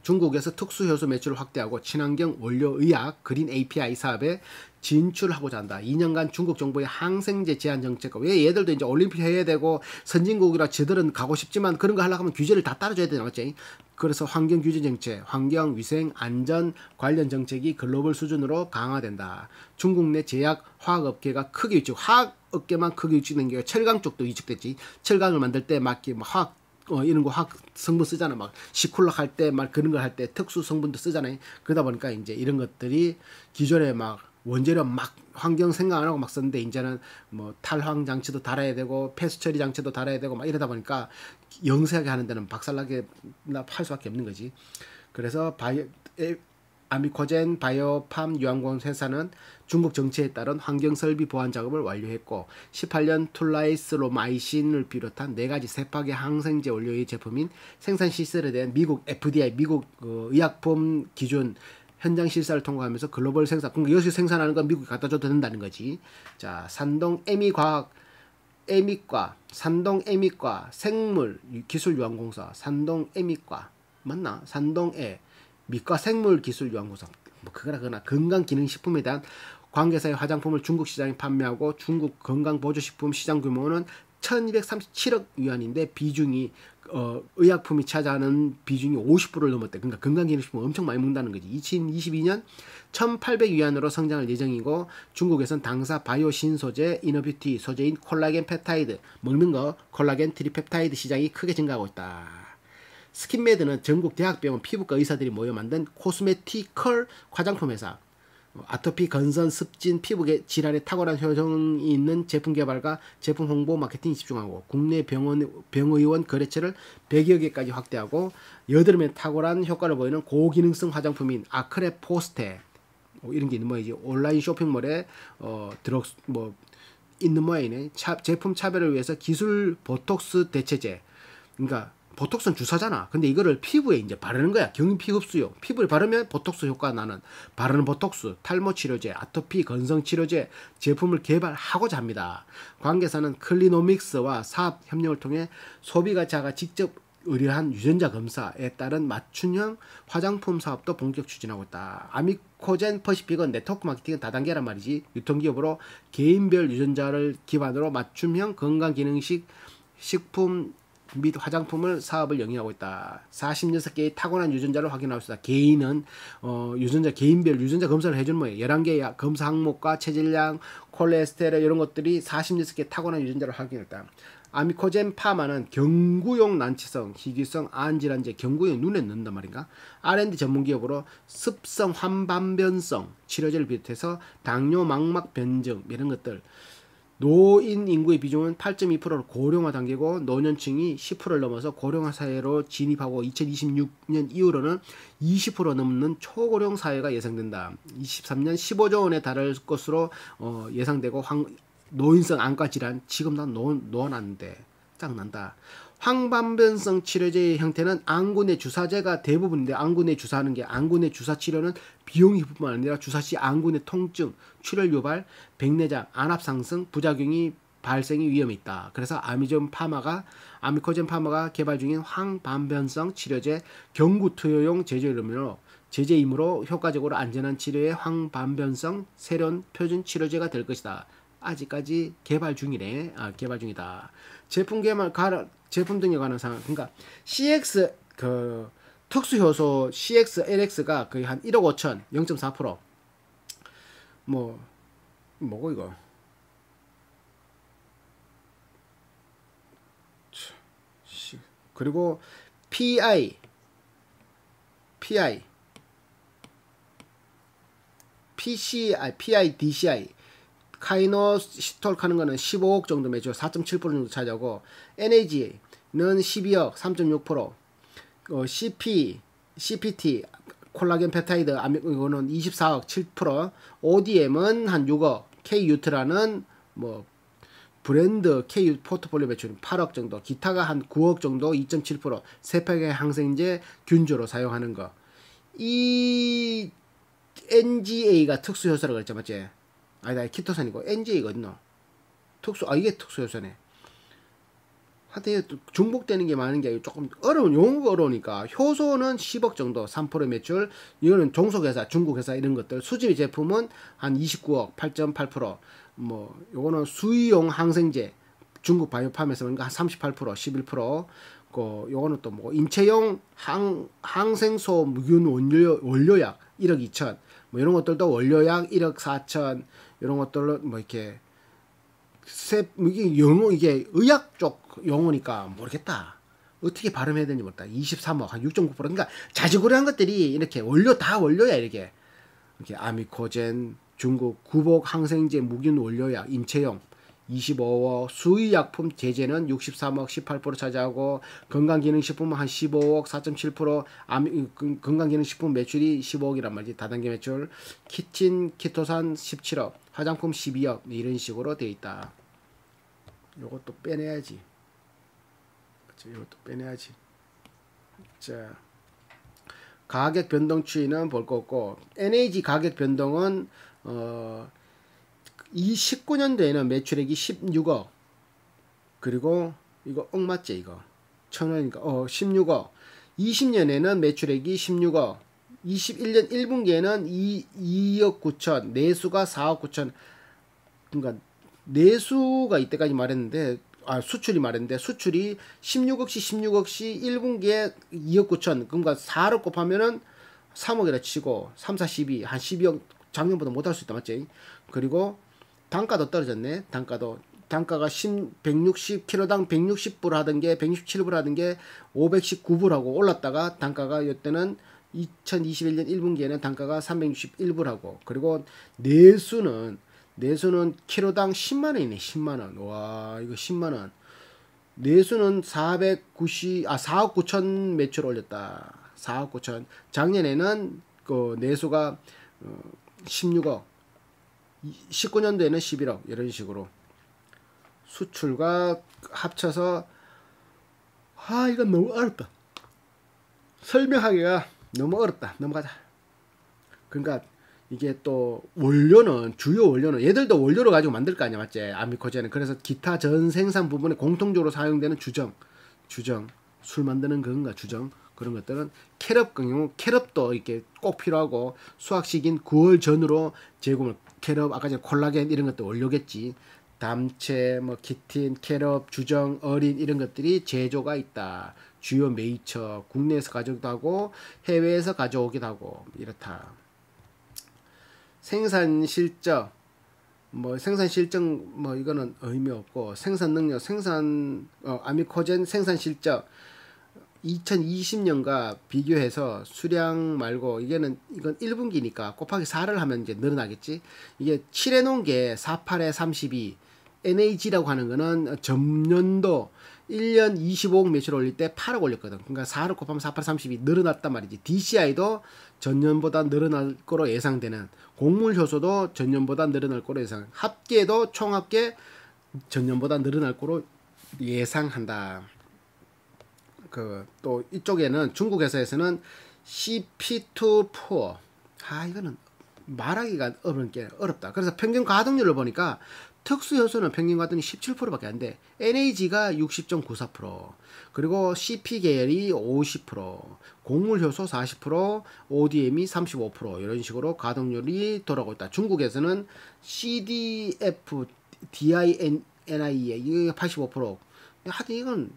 중국에서 특수효소 매출을 확대하고 친환경 원료의약 그린 API 사업에 진출하고자 한다. 2년간 중국 정부의 항생제 제한 정책. 왜 얘들도 이제 올림픽 해야 되고 선진국이라 저들은 가고 싶지만 그런 거 하려고 하면 규제를 다 따라줘야 되나 맞지? 그래서 환경 규제 정책, 환경 위생 안전 관련 정책이 글로벌 수준으로 강화된다. 중국 내 제약 화학 업계가 크게 위축, 화학 업계만 크게 위축된 게 철강 쪽도 위축됐지. 철강을 만들 때 막기 뭐 화학 어, 이런 거 화학 성분 쓰잖아. 막 시콜락 할때 막 그런 걸 할 때 특수 성분도 쓰잖아요. 그러다 보니까 이제 이런 것들이 기존에 막 원재료 막 환경 생각 안 하고 막 썼는데 이제는 뭐 탈황 장치도 달아야 되고 폐수 처리 장치도 달아야 되고 막 이러다 보니까 영세하게 하는 데는 박살나게 나 팔 수밖에 없는 거지. 그래서 바이오 에, 아미코젠 바이오팜 유한공 회사는 중국 정치에 따른 환경 설비 보완 작업을 완료했고 18년 툴라이스 로마이신을 비롯한 네 가지 세파계 항생제 원료의 제품인 생산 시설에 대한 미국 FDA 미국 어, 의약품 기준 현장 실사를 통과하면서 글로벌 생산 그러니까 여기서 생산하는 건 미국이 갖다 줘도 된다는 거지. 자, 산동 에미 과학 에미과, 산동 에미과, 생물 기술 유한공사, 산동 에미과 맞나? 산동에 미과 생물 기술 연구소 뭐 그거나 거나 건강 기능 식품에 대한 관계사의 화장품을 중국 시장에 판매하고 중국 건강 보조식품 시장 규모는 1237억 위안인데 비중이 어, 의약품이 차지하는 비중이 50%를 넘었대. 그러니까 건강기능식품 을 엄청 많이 문다는 거지. 2022년 1,800위안으로 성장할 예정이고 중국에선 당사 바이오 신소재, 이너뷰티 소재인 콜라겐 펩타이드 먹는 뭐 거 콜라겐 트리펩타이드 시장이 크게 증가하고 있다. 스킨메드는 전국 대학병원 피부과 의사들이 모여 만든 코스메티컬 화장품 회사, 어, 아토피, 건선, 습진, 피부 계 질환에 탁월한 효정이 있는 제품 개발과 제품 홍보 마케팅에 집중하고 국내 병원, 병의원 거래처를 100여 개까지 확대하고 여드름에 탁월한 효과를 보이는 고기능성 화장품인 아크레 포스테 뭐 이런 게 있는 모양이지 온라인 쇼핑몰에 어, 드럭 뭐 있는 모양이네 차, 제품 차별을 위해서 기술 보톡스 대체제 그러니까 보톡스는 주사잖아. 근데 이거를 피부에 이제 바르는 거야. 경피 흡수용. 피부를 바르면 보톡스 효과 나는 바르는 보톡스, 탈모 치료제, 아토피 건성 치료제 제품을 개발하고자 합니다. 관계사는 클리노믹스와 사업 협력을 통해 소비가자가 직접 의뢰한 유전자 검사에 따른 맞춤형 화장품 사업도 본격 추진하고 있다. 아미코젠 퍼시픽은 네트워크 마케팅은 다단계란 말이지. 유통기업으로 개인별 유전자를 기반으로 맞춤형 건강기능식 식품 및 화장품을 사업을 영위하고 있다. 46개의 타고난 유전자를 확인할 수 있다. 개인은 어, 유전자 개인별 유전자 검사를 해주는 모양. 1 1개 검사 항목과 체질량, 콜레스테롤 이런 것들이 46개의 타고난 유전자를 확인했다. 아미코젠 파마는 경구용 난치성, 희귀성 안질환제, 경구용 눈에 넣는단 말인가? R&D 전문기업으로 습성 환반변성 치료제를 비롯해서 당뇨 망막 변증 이런 것들 노인 인구의 비중은 8.2%로 고령화 단계고 노년층이 10%를 넘어서 고령화 사회로 진입하고 2026년 이후로는 20% 넘는 초고령 사회가 예상된다. 23년 15조 원에 달할 것으로 어, 예상되고 황, 노인성 안과 질환 지금 난 노, 노안 안데 짱난다. 황반변성 치료제의 형태는 안구내 주사제가 대부분인데 안구내 주사하는 게 안구내 주사 치료는 비용이 뿐만 아니라 주사 시 안구내 통증, 출혈 유발, 백내장, 안압 상승, 부작용이 발생이 위험이 있다. 그래서 아미존 파마가 아미코젠 파마가 개발 중인 황반변성 치료제 경구투여용 제조이므로 제제이므로 효과적으로 안전한 치료의 황반변성 세련 표준 치료제가 될 것이다. 아직까지 개발 중이래. 아, 개발 중이다. 제품 개발 가, 제품 등에 관한 사항. 그러니까 CX 그 특수 효소 CX LX가 거의 한 1억 5천 0.4%. 뭐 뭐고 이거? 그리고 PI PI PCI PI DCI 카이노 시톨카는 거는 15억 정도 매출 4.7% 정도 차지하고 NAG는 12억 3.6% 어, CP, CPT 콜라겐 펩타이드 이거는 24억 7% ODM은 한 6억 K유트라는 뭐 브랜드 K 포트폴리오 매출은 8억 정도 기타가 한 9억 정도 2.7% 세팩의 항생제 균주로 사용하는 거이 NGA가 특수효소라고 했죠 맞지? 아니다 키토산이고 NJ가 어딨노 특수 아 이게 특수효소네 하여튼 중복되는 게 많은 게 조금 어려운 용어가 어려우니까 효소는 10억 정도 3% 매출 이거는 종속회사 중국회사 이런 것들 수지 제품은 한 29억 8.8%뭐 요거는 수의용 항생제 중국 바이오 팜에서 그러니까 한38% 11%그 요거는 또 뭐 인체용 항, 항생소 무균 원료, 원료약 1억 2천 뭐 이런 것들도 원료약 1억 4천 이런 것들로 뭐 이렇게 세 뭐 이게 영어 이게 의학 쪽영어니까 모르겠다. 어떻게 발음해야 되는지 모르다. 23억 한6.9% 그러니까 자지구레한 것들이 이렇게 원료 다 원료야 이렇게 이렇게 아미코젠 중국 구복 항생제 무균 원료야 임채용 25억, 수의약품 제재는 63억 18% 차지하고 건강기능식품은 한 15억 4.7%, 암, 그, 건강기능식품 매출이 15억이란 말이지 다단계 매출, 키친 키토산 17억, 화장품 12억 뭐 이런 식으로 돼 있다. 요것도 빼내야지. 이것도 빼내야지. 자, 가격 변동 추이는 볼 거 없고 NAG 가격 변동은 어. 이 19년도에는 매출액이 16억 그리고 이거 억 맞지 이거 천원이니까 어 16억 20년에는 매출액이 16억 21년 1분기에는 2, 2억 9천 내수가 4억 9천 그러니까 내수가 이때까지 말했는데 아 수출이 말했는데 수출이 16억씩 16억씩 1분기에 2억 9천 그러니까 4로 곱하면은 3억이라 치고 3, 4, 12한 12억 작년보다 못할 수 있다 맞지? 그리고 단가도 떨어졌네. 단가도 단가가 1 6 0 k g 당 160불 하던 게 167불 하던 게 519불하고 올랐다가 단가가 이때는 2021년 1분기에는 단가가 361불하고 그리고 내수는 내수는 키로당 10만 원이네. 10만 원. 와, 이거 10만 원. 내수는 490, 아, 4억 9천 매출 올렸다. 4억 9천. 작년에는 그 내수가 16억, 어, 19년도에는 11억 이런 식으로 수출과 합쳐서 아 이건 너무 어렵다 설명하기가 너무 어렵다 넘어가자 그러니까 이게 또 원료는 주요 원료는 얘들도 원료로 가지고 만들 거 아니야 맞지 아미코제는 그래서 기타 전 생산 부분에 공통적으로 사용되는 주정 주정 술 만드는 그건가 주정 그런 것들은 캐럽 같은 경우 캐럽도 이렇게 꼭 필요하고 수확 시기인 9월 전으로 제공을 캐럽 아까 전에 콜라겐 이런 것도 원료겠지 담채 뭐 키틴 캐럽 주정 어린 이런 것들이 제조가 있다 주요 메이처 국내에서 가져오기도 하고 해외에서 가져오기도 하고 이렇다 생산 실적 뭐 생산 실적 뭐 이거는 의미 없고 생산 능력 생산 어, 아미코젠 생산 실적 2020년과 비교해서 수량 말고 이게는 이건 1분기니까 곱하기 4를 하면 이제 늘어나겠지. 이게 7해 놓은 게 48에 32 NAG라고 하는 거는 전년도 1년 25억 매출 올릴 때 8억 올렸거든. 그러니까 4를 곱하면 48, 32 늘어났단 말이지. DCI도 전년보다 늘어날 거로 예상되는 공물 효소도 전년보다 늘어날 거로 예상. 합계도 총합계 전년보다 늘어날 거로 예상한다. 그또 이쪽에는 중국 회사에서는 CP2포 아 이거는 말하기가 어려운 게 어렵다. 그래서 평균 가동률을 보니까 특수 효소는 평균 가동이 17%밖에 안 돼. NAG가 60.94%, 그리고 CP 계열이 50%, 곡물 효소 40%, ODM이 35% 이런 식으로 가동률이 돌아오고 있다. 중국에서는 CDF DINIE 이게 85%. 하여튼 이건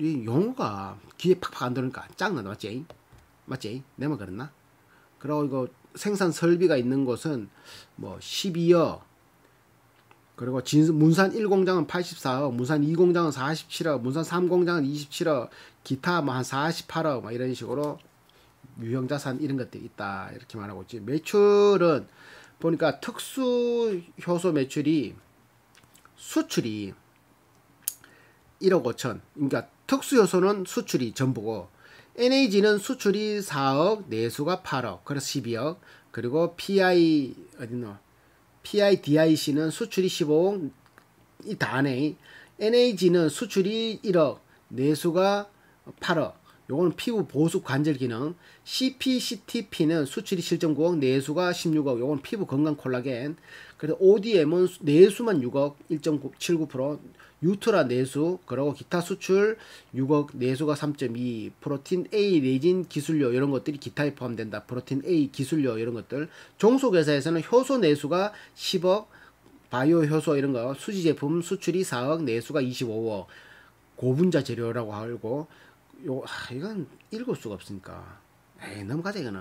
이 용어가 귀에 팍팍 안 들으니까 짱나 맞지? 맞지? 내 말 그랬나? 그리고 이거 생산 설비가 있는 곳은 뭐1 2억 그리고 진, 문산 1공장은 84억, 문산 2공장은 47억, 문산 3공장은 27억, 기타 뭐 한 48억 막 이런 식으로 유형 자산 이런 것들이 있다 이렇게 말하고 있지. 매출은 보니까 특수 효소 매출이 수출이 1억 5천. 그러니까 특수요소는 수출이 전부고 NAG는 수출이 4억, 내수가 8억, 그래서 12억. 그리고 PI 어디노? PIDIC는 수출이 15억 이다 단에 NAG는 수출이 1억, 내수가 8억. 요거는 피부 보습 관절 기능 CPCTP는 수출이 7.9억 내수가 16억 요거는 피부 건강 콜라겐 그래서 ODM은 내수만 6억 1.79% 유트라 내수 그리고 기타 수출 6억 내수가 3.2 프로틴 A 레진 기술료 이런 것들이 기타에 포함된다 프로틴 A 기술료 이런 것들 종속회사에서는 효소 내수가 10억 바이오 효소 이런 거 수지 제품 수출이 4억 내수가 25억 고분자 재료라고 알고 요, 이건 읽을 수가 없으니까. 에이, 넘어가자, 이거는.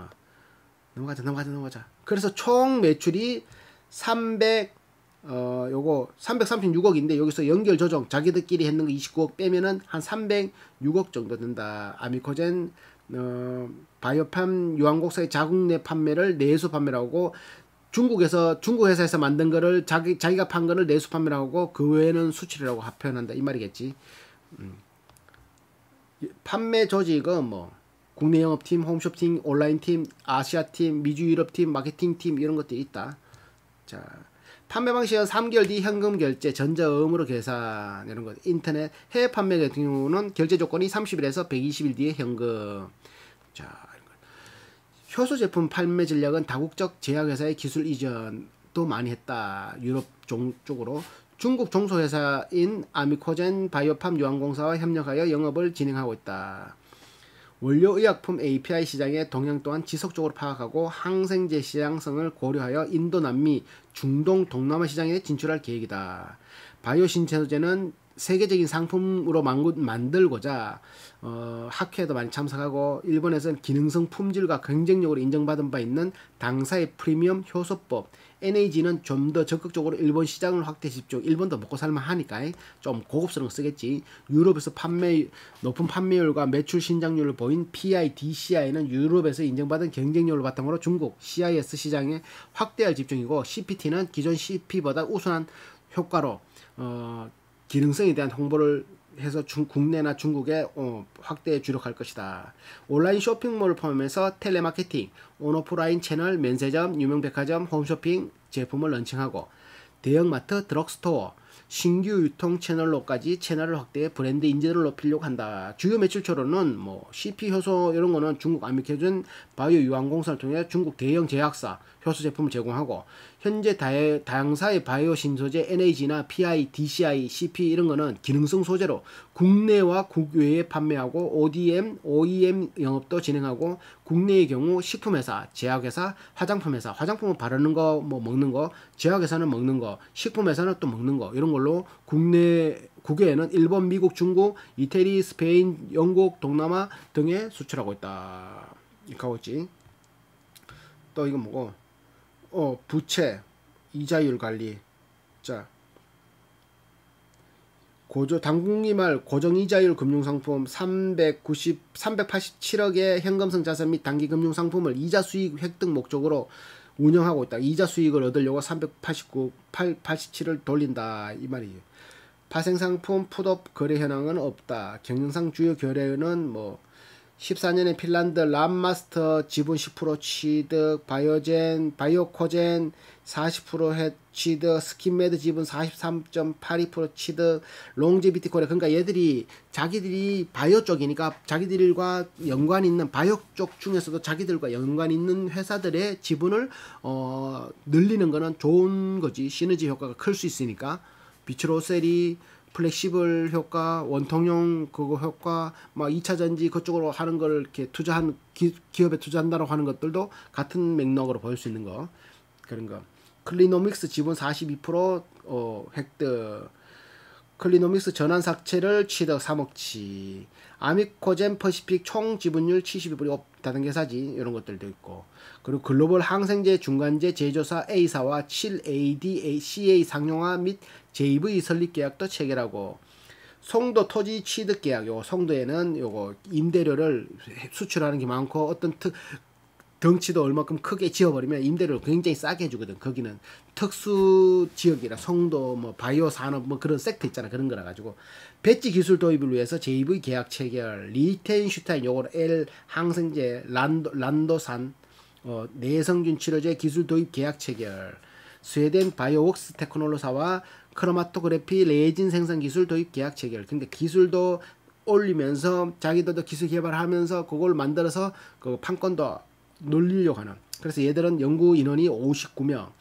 넘어가자, 넘어가자, 넘어가자. 그래서 총 매출이 300, 어, 요거 336억인데 여기서 연결 조정 자기들끼리 했는 거 29억 빼면은 한 306억 정도 된다. 아미코젠 어, 바이오팜 유한국사의 자국 내 판매를 내수 판매라고 중국에서 중국 회사에서 만든 거를 자기 자기가 판 거를 내수 판매라고 그 외에는 수출이라고 표한다이 말이겠지. 음. 판매 조직은 뭐 국내 영업팀, 홈쇼핑, 온라인팀, 아시아팀, 미주유럽팀, 마케팅팀 이런 것들이 있다. 자, 판매 방식은 3개월 뒤 현금 결제, 전자음으로 계산하는 것. 인터넷 해외 판매 같은 경우는 결제 조건이 30일에서 120일 뒤에 현금. 자, 효소 제품 판매 전략은 다국적 제약회사의 기술 이전도 많이 했다. 유럽 종, 쪽으로 중국 종소회사인 아미코젠 바이오팜 요한공사와 협력하여 영업을 진행하고 있다. 원료의약품 API 시장의 동향 또한 지속적으로 파악하고 항생제 시장성을 고려하여 인도, 남미, 중동, 동남아 시장에 진출할 계획이다. 바이오 신체소재는 세계적인 상품으로 만들고자 어, 학회에도 많이 참석하고 일본에서는 기능성 품질과 경쟁력으로 인정받은 바 있는 당사의 프리미엄 효소법 NAG는 좀 더 적극적으로 일본 시장을 확대 집중 일본도 먹고 살만하니까 좀 고급스러운 거 쓰겠지 유럽에서 판매 높은 판매율과 매출 신장률을 보인 PIDCI는 유럽에서 인정받은 경쟁력을 바탕으로 중국 CIS 시장에 확대할 집중이고 CPT는 기존 CP보다 우수한 효과로 어, 기능성에 대한 홍보를 해서 중, 국내나 중국에 어, 확대에 주력할 것이다. 온라인 쇼핑몰을 포함해서 텔레마케팅, 온오프라인 채널, 면세점, 유명 백화점, 홈쇼핑 제품을 런칭하고 대형마트, 드럭스토어, 신규 유통 채널로까지 채널을 확대해 브랜드 인지를 높이려고 한다. 주요 매출처로는 뭐 CP 효소 이런 거는 중국 아미케준 바이오 유한공사를 통해 중국 대형 제약사 효소 제품을 제공하고 현재 다양사의 바이오 신소재 NAG나 PI, DCI, CP 이런 거는 기능성 소재로 국내와 국외에 판매하고 ODM, OEM 영업도 진행하고 국내의 경우 식품회사, 제약회사, 화장품회사, 화장품은 바르는 거, 뭐 먹는 거, 제약회사는 먹는 거, 식품회사는 또 먹는 거 이런 걸로 국내 국외에는 일본, 미국, 중국, 이태리, 스페인, 영국, 동남아 등에 수출하고 있다. 이카게고 있지. 또 이건 뭐고? 어, 부채, 이자율 관리. 자. 고조 당국리말 고정 이자율 금융 상품 390 387억의 현금성 자산 및 단기 금융 상품을 이자 수익 획득 목적으로 운영하고 있다. 이자 수익을 얻으려고 389 8, 87을 돌린다. 이 말이에요. 파생상품 풋업 거래 현황은 없다. 경영상 주요 결래는뭐 14년에 핀란드 람마스터 지분 10% 취득, 바이오젠, 바이오코젠 40% 취득, 스킨메드 지분 43.82% 취득, 롱제비티 코리아. 그러니까 얘들이 자기들이 바이오 쪽이니까 자기들과 연관 있는 바이오 쪽 중에서도 자기들과 연관 있는 회사들의 지분을 어, 늘리는 거는 좋은 거지. 시너지 효과가 클 수 있으니까. 비츠로셀이 플렉시블 효과, 원통형 그거 효과, 막 2차 전지 그쪽으로 하는 걸 이렇게 투자한 기, 업에 투자한다라고 하는 것들도 같은 맥락으로 볼 수 있는 거 그런 거. 클리노믹스 지분 42% 어, 획득 클리노믹스 전환 삭채를 취득 3억치 아미코젠 퍼시픽 총 지분율 72% 다단계사진 이런 것들도 있고 그리고 글로벌 항생제 중간제 제조사 A사와 7AD CA 상용화 및 JV 설립 계약도 체결하고 송도 토지 취득 계약 요 송도에는 요거 임대료를 수출하는 게 많고 어떤 특 덩치도 얼마큼 크게 지어버리면 임대료를 굉장히 싸게 해주거든. 거기는 특수 지역이라 성도 뭐 바이오 산업 뭐 그런 섹터 있잖아 그런 거라 가지고 배지 기술 도입을 위해서 JV 계약 체결 리텐슈타인 요거를 L 항생제 란도, 란도산 어, 내성균 치료제 기술 도입 계약 체결 스웨덴 바이오웍스 테크놀로사와 크로마토그래피 레진 생산 기술 도입 계약 체결 근데 기술도 올리면서 자기들도 기술 개발하면서 그걸 만들어서 그 판권도 놀리려고 하는 그래서 얘들은 연구 인원이 59명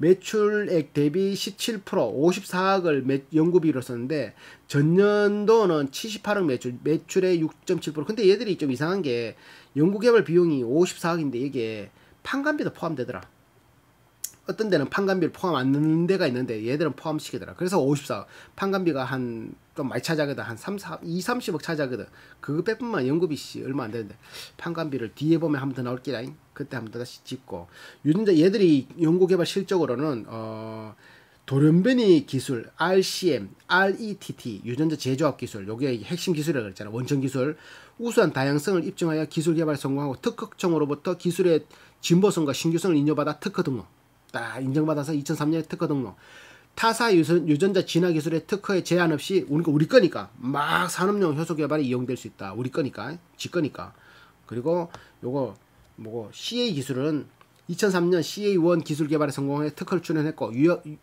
매출액 대비 17% 54억을 매, 연구비로 썼는데 전년도는 78억 매출 매출의 6.7% 근데 얘들이 좀 이상한 게 연구개발 비용이 54억인데 이게 판관비도 포함되더라 어떤 데는 판관비를 포함 안 넣는 데가 있는데 얘들은 포함시키더라. 그래서 54. 판관비가 한좀 많이 차지하거든. 한 3, 4, 2, 30억 차지하거든. 그거 빼뿐만 연구비 씨 얼마 안 되는데 판관비를 뒤에 보면 한 번 더 나올 게라잉 그때 한 번 더 다시 짓고 유전자 얘들이 연구개발 실적으로는 어 돌연변이 기술 RCM, RETT 유전자 제조합 기술 요게 핵심 기술이라고 그랬잖아 원천 기술 우수한 다양성을 입증하여 기술 개발에 성공하고 특허청으로부터 기술의 진보성과 신규성을 인정받아 특허 등록 다 아, 인정받아서 2003년에 특허 등록. 타사 유전, 자 진화 기술의 특허에 제한 없이 우리가 우리 거니까 막 산업용 효소 개발에 이용될 수 있다. 우리 거니까. 지 거니까. 그리고 요거 뭐고 CA 기술은 2003년 CA1 기술 개발에 성공해 특허를 출원했고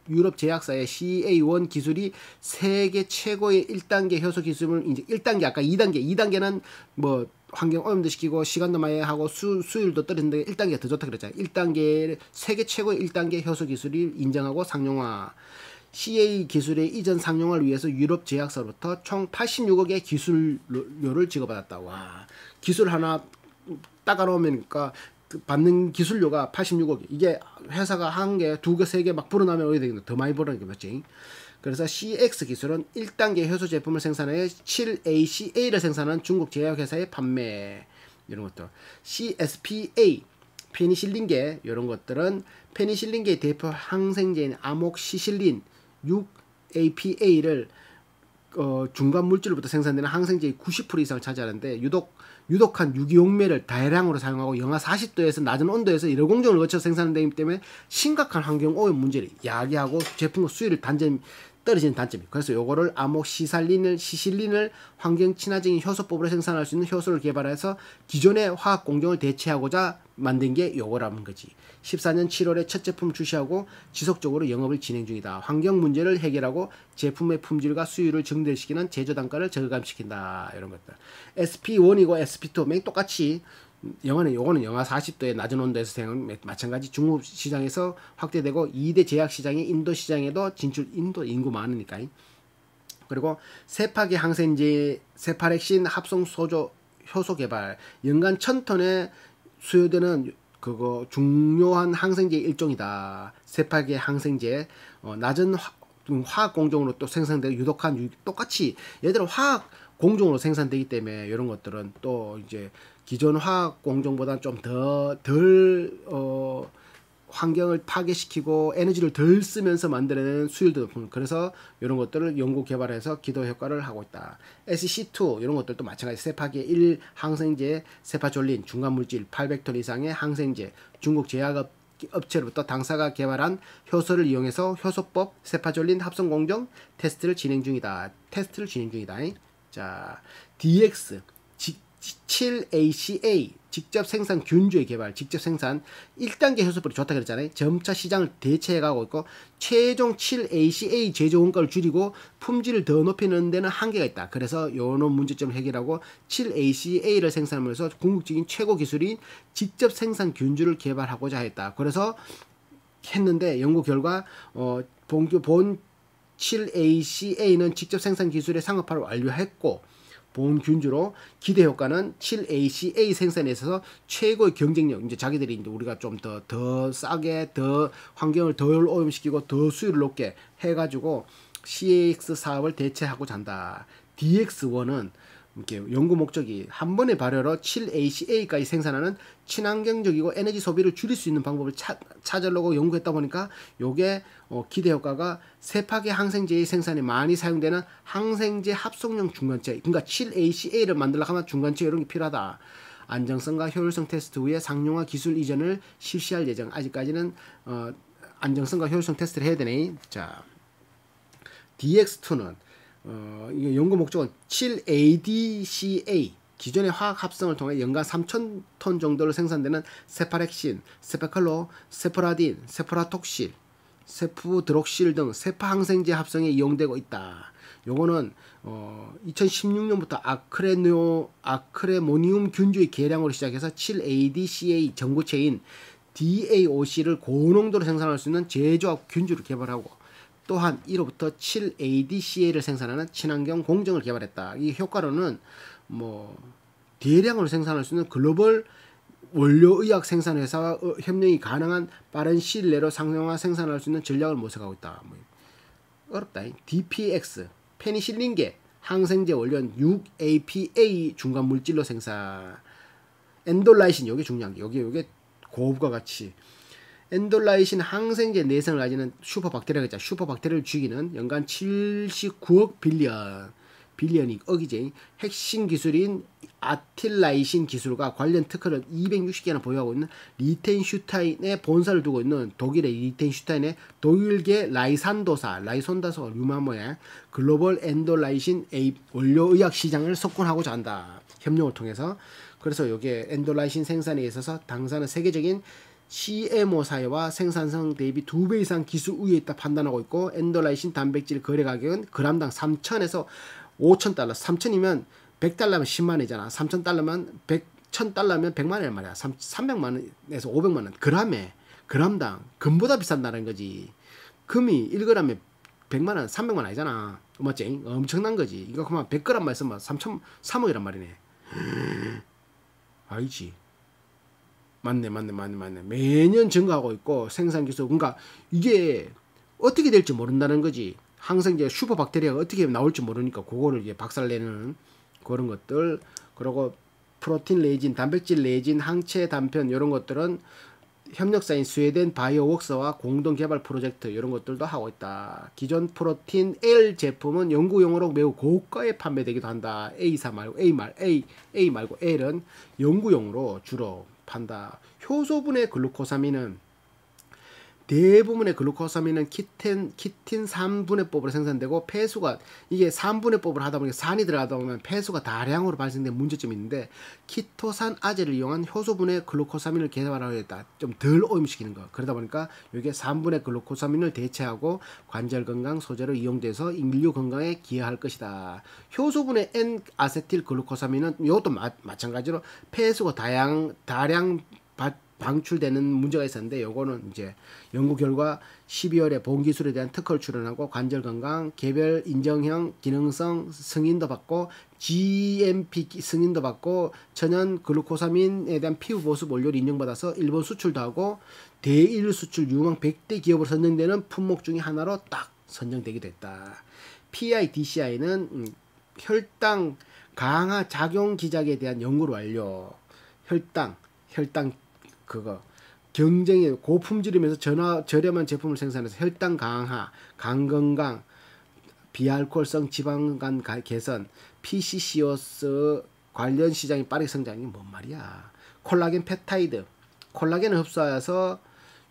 유럽 제약사의 CA1 기술이 세계 최고의 1단계 효소 기술을 이제 1단계 아까 2단계 2단계는 뭐 환경 오염도 시키고 시간도 많이 하고 수, 수율도 떨어지는데 1단계가 더 좋다 그랬잖아요. 1단계 를 세계 최고의 1단계 효소 기술을 인정하고 상용화. CA 기술의 이전 상용화를 위해서 유럽 제약사로부터 총 86억의 기술료를 지급받았다. 와. 기술 하나 따가놓으니까 그 받는 기술료가 86억. 이게 회사가 한 개, 두 개, 세 개 막 불어나면 어디 되겠는데 더 많이 벌어게맞지 그래서 CX 기술은 1단계 효소 제품을 생산해 7ACA를 생산하는 중국 제약회사에 판매 이런 것도 CSPA 페니실린계 이런 것들은 페니실린계의 대표 항생제인 아목시실린 6APA를 어, 중간 물질로부터 생산되는 항생제의 90% 이상을 차지하는데 유독 유독한 유기용매를 다량으로 사용하고 영하 40도에서 낮은 온도에서 여러 공정을 거쳐 생산되기 때문에 심각한 환경 오염 문제를 야기하고 제품의 수위를 단전 떨어지는 단점이. 에요 그래서 요거를 암옥시살린을 시실린을 환경 친화적인 효소법으로 생산할 수 있는 효소를 개발해서 기존의 화학 공정을 대체하고자 만든 게 요거라는 거지. 14년 7월에 첫 제품 출시하고 지속적으로 영업을 진행 중이다. 환경 문제를 해결하고 제품의 품질과 수율을 증대시키는 제조 단가를 절감시킨다. 이런 것들. SP1이고 SP2 맨 똑같이 영화는 요거는 영하 40도의 낮은 온도에서 생은 마찬가지 중국 시장에서 확대되고 2대 제약 시장이 인도 시장에도 진출 인도 인구 많으니까. 그리고 세파기 항생제, 세파렉신 합성 소조 효소 개발 연간 1000톤의 수요되는 그거 중요한 항생제 일종이다. 세파기 항생제 어, 낮은 화, 음, 화학 공정으로 또 생산되고 유독한 유, 똑같이 얘들은 화학 공정으로 생산되기 때문에 이런 것들은 또 이제 기존 화학 공정보다 는좀더 덜 어, 환경을 파괴시키고 에너지를 덜 쓰면서 만들어내는 수율도 높은 그래서 이런 것들을 연구 개발해서 기도 효과를 하고 있다. SC2 이런 것들도 마찬가지 세파계 1 항생제, 세파졸린 중간 물질 800톤 이상의 항생제, 중국 제약업 업체로부터 당사가 개발한 효소를 이용해서 효소법 세파졸린 합성 공정 테스트를 진행 중이다. 테스트를 진행 중이다. 자, DX 7ACA 직접 생산 균주의 개발, 직접 생산 1단계 효소별이 좋다 그랬잖아요. 점차 시장을 대체해가고 있고 최종 7ACA 제조 원가를 줄이고 품질을 더 높이는 데는 한계가 있다. 그래서 요런 문제점을 해결하고 7ACA를 생산하면서 궁극적인 최고 기술인 직접 생산 균주를 개발하고자 했다. 그래서 했는데 연구 결과 어, 본, 본 7ACA는 직접 생산 기술의 상업화를 완료했고 보온균주로 기대 효과는 7ACA 생산에 있어서 최고의 경쟁력 이제 자기들이 이제 우리가 좀 더 더 싸게 더 환경을 덜 오염시키고 더 수율을 높게 해가지고 CAX 사업을 대체하고 잔다. DX1은 이렇게 연구 목적이 한 번의 발효로 7ACA까지 생산하는 친환경적이고 에너지 소비를 줄일 수 있는 방법을 찾, 으려고 연구했다 보니까 요게 어, 기대 효과가 세파계 항생제의 생산에 많이 사용되는 항생제 합성용 중간체 그러니까 7ACA를 만들려고 하면 중간체 이런 게 필요하다. 안정성과 효율성 테스트 후에 상용화 기술 이전을 실시할 예정. 아직까지는 어, 안정성과 효율성 테스트를 해야 되네. 자, DX2는 어, 이 연구 목적은 7ADCA 기존의 화학 합성을 통해 연간 3,000톤 정도로 생산되는 세파렉신, 세파칼로, 세포라딘, 세포라톡실, 세포드록실등 세파항생제 합성에 이용되고 있다. 요거는 어, 2016년부터 아크레노, 아크레모니움 균주의 계량으로 시작해서 7ADCA 전구체인 DAOC를 고농도로 생산할 수 있는 제조업 균주를 개발하고 또한 이로부터 7 ADCA를 생산하는 친환경 공정을 개발했다. 이 효과로는 뭐 대량으로 생산할 수 있는 글로벌 원료의학 생산 회사와 협력이 가능한 빠른 시일 내로 상용화 생산할 수 있는 전략을 모색하고 있다. 뭐 어렵다. DPX 페니실린계 항생제 원료는 6APA 중간 물질로 생산 엔돌라이신 여기 중요한 게 여기 여기 고부가 가치. 엔돌라이신 항생제 내성을 가지는 슈퍼박테리아가 있죠. 슈퍼박테리아를 죽이는 연간 79억 빌리언 빌리언이 억이제 핵심 기술인 아틸라이신 기술과 관련 특허를 260개나 보유하고 있는 리텐슈타인의 본사를 두고 있는 독일의 리텐슈타인의 독일계 라이산도사 라이손다서 유마모의 글로벌 엔돌라이신 에이 원료의학 시장을 석권하고자 한다. 협력을 통해서 그래서 이게 엔돌라이신 생산에 있어서 당사는 세계적인 CMO사와 회 생산성 대비 2배 이상 기술우 위에 있다 판단하고 있고 엔더라이신 단백질 거래 가격은 그람당 3천에서 5천 달러 3천이면 100달러면 10만 원이잖아 3천 달러면 100, 1000 달러면 100만 원이란 말이야 3, 300만 원에서 500만 원 그람에 그람당 금보다 비싼다는 거지 금이 1g에 100만 원 300만 원 아니잖아 맞지? 엄청난 거지 이거 그만 100g만 있으면 3천 3억이란 말이네 *gasps* 알지 맞네, 맞네, 맞네, 맞네. 매년 증가하고 있고 생산 기술. 그러니까 이게 어떻게 될지 모른다는 거지. 항상 이제 슈퍼 박테리아가 어떻게 나올지 모르니까 그거를 이제 박살내는 그런 것들. 그리고 프로틴 레진, 단백질 레진, 항체 단편 이런 것들은 협력사인 스웨덴 바이오웍스와 공동 개발 프로젝트 이런 것들도 하고 있다. 기존 프로틴 L 제품은 연구용으로 매우 고가에 판매되기도 한다. A사 말고 A 말 A A 말고 L은 연구용으로 주로 반다. 효소분의 글루코사민은 대부분의 글루코사민은 키틴 키틴 3분의 법으로 생산되고 폐수가 이게 3분의 법을 하다 보니까 산이 들어가다 보면 폐수가 다량으로 발생된 문제점이 있는데 키토산 아제를 이용한 효소분의 글루코사민을 개발하겠다. 좀 덜 오염시키는 거. 그러다 보니까 이게 3분의 글루코사민을 대체하고 관절 건강 소재로 이용돼서 인류 건강에 기여할 것이다. 효소분의 N 아세틸 글루코사민은 이것도 마, 마찬가지로 폐수가 다양 다량 바, 방출되는 문제가 있었는데 요거는 이제 연구 결과 12월에 본 기술에 대한 특허를 출원하고 관절 건강 개별 인정형 기능성 승인도 받고 GMP 승인도 받고 천연 글루코사민에 대한 피부 보습 원료를 인정받아서 일본 수출도 하고 대일 수출 유망 100대 기업으로 선정되는 품목 중의 하나로 딱 선정되기도 했다. PIDCI는 음, 혈당 강화 작용 기작에 대한 연구를 완료. 혈당, 혈당 그거 경쟁이 고품질이면서 전화, 저렴한 제품을 생산해서 혈당 강화, 간 건강, 비알코올성 지방간 개선, PCCO스 관련 시장이 빠르게 성장이 뭔 말이야. 콜라겐 펩타이드, 콜라겐을 흡수하여서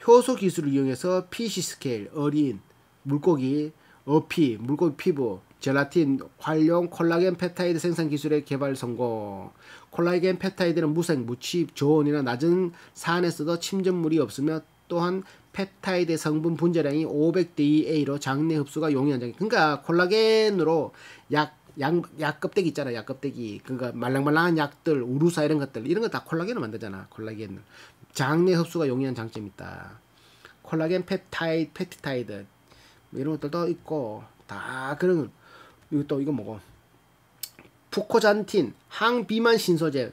효소 기술을 이용해서 피시 스케일, 어린, 물고기, 어피, 물고기 피부, 젤라틴, 활용, 콜라겐 펩타이드 생산 기술의 개발 성공. 콜라겐 펩타이드는 무색 무취입, 저온이나 낮은 산에서도 침전물이 없으며 또한 펩타이드 성분 분자량이 500DA로 장내 흡수가 용이한 장애. 그러니까 콜라겐으로 약, 약, 약 껍데기 있잖아, 약 껍데기. 그러니까 말랑말랑한 약들, 우루사 이런 것들, 이런 거 다 콜라겐을 만들잖아, 콜라겐 장내 흡수가 용이한 장점이 있다. 콜라겐 펩타이드, 펩티타이드, 뭐 이런 것들도 있고, 다 그런 이거 또 이거 먹어. 푸코잔틴, 항비만 신소재,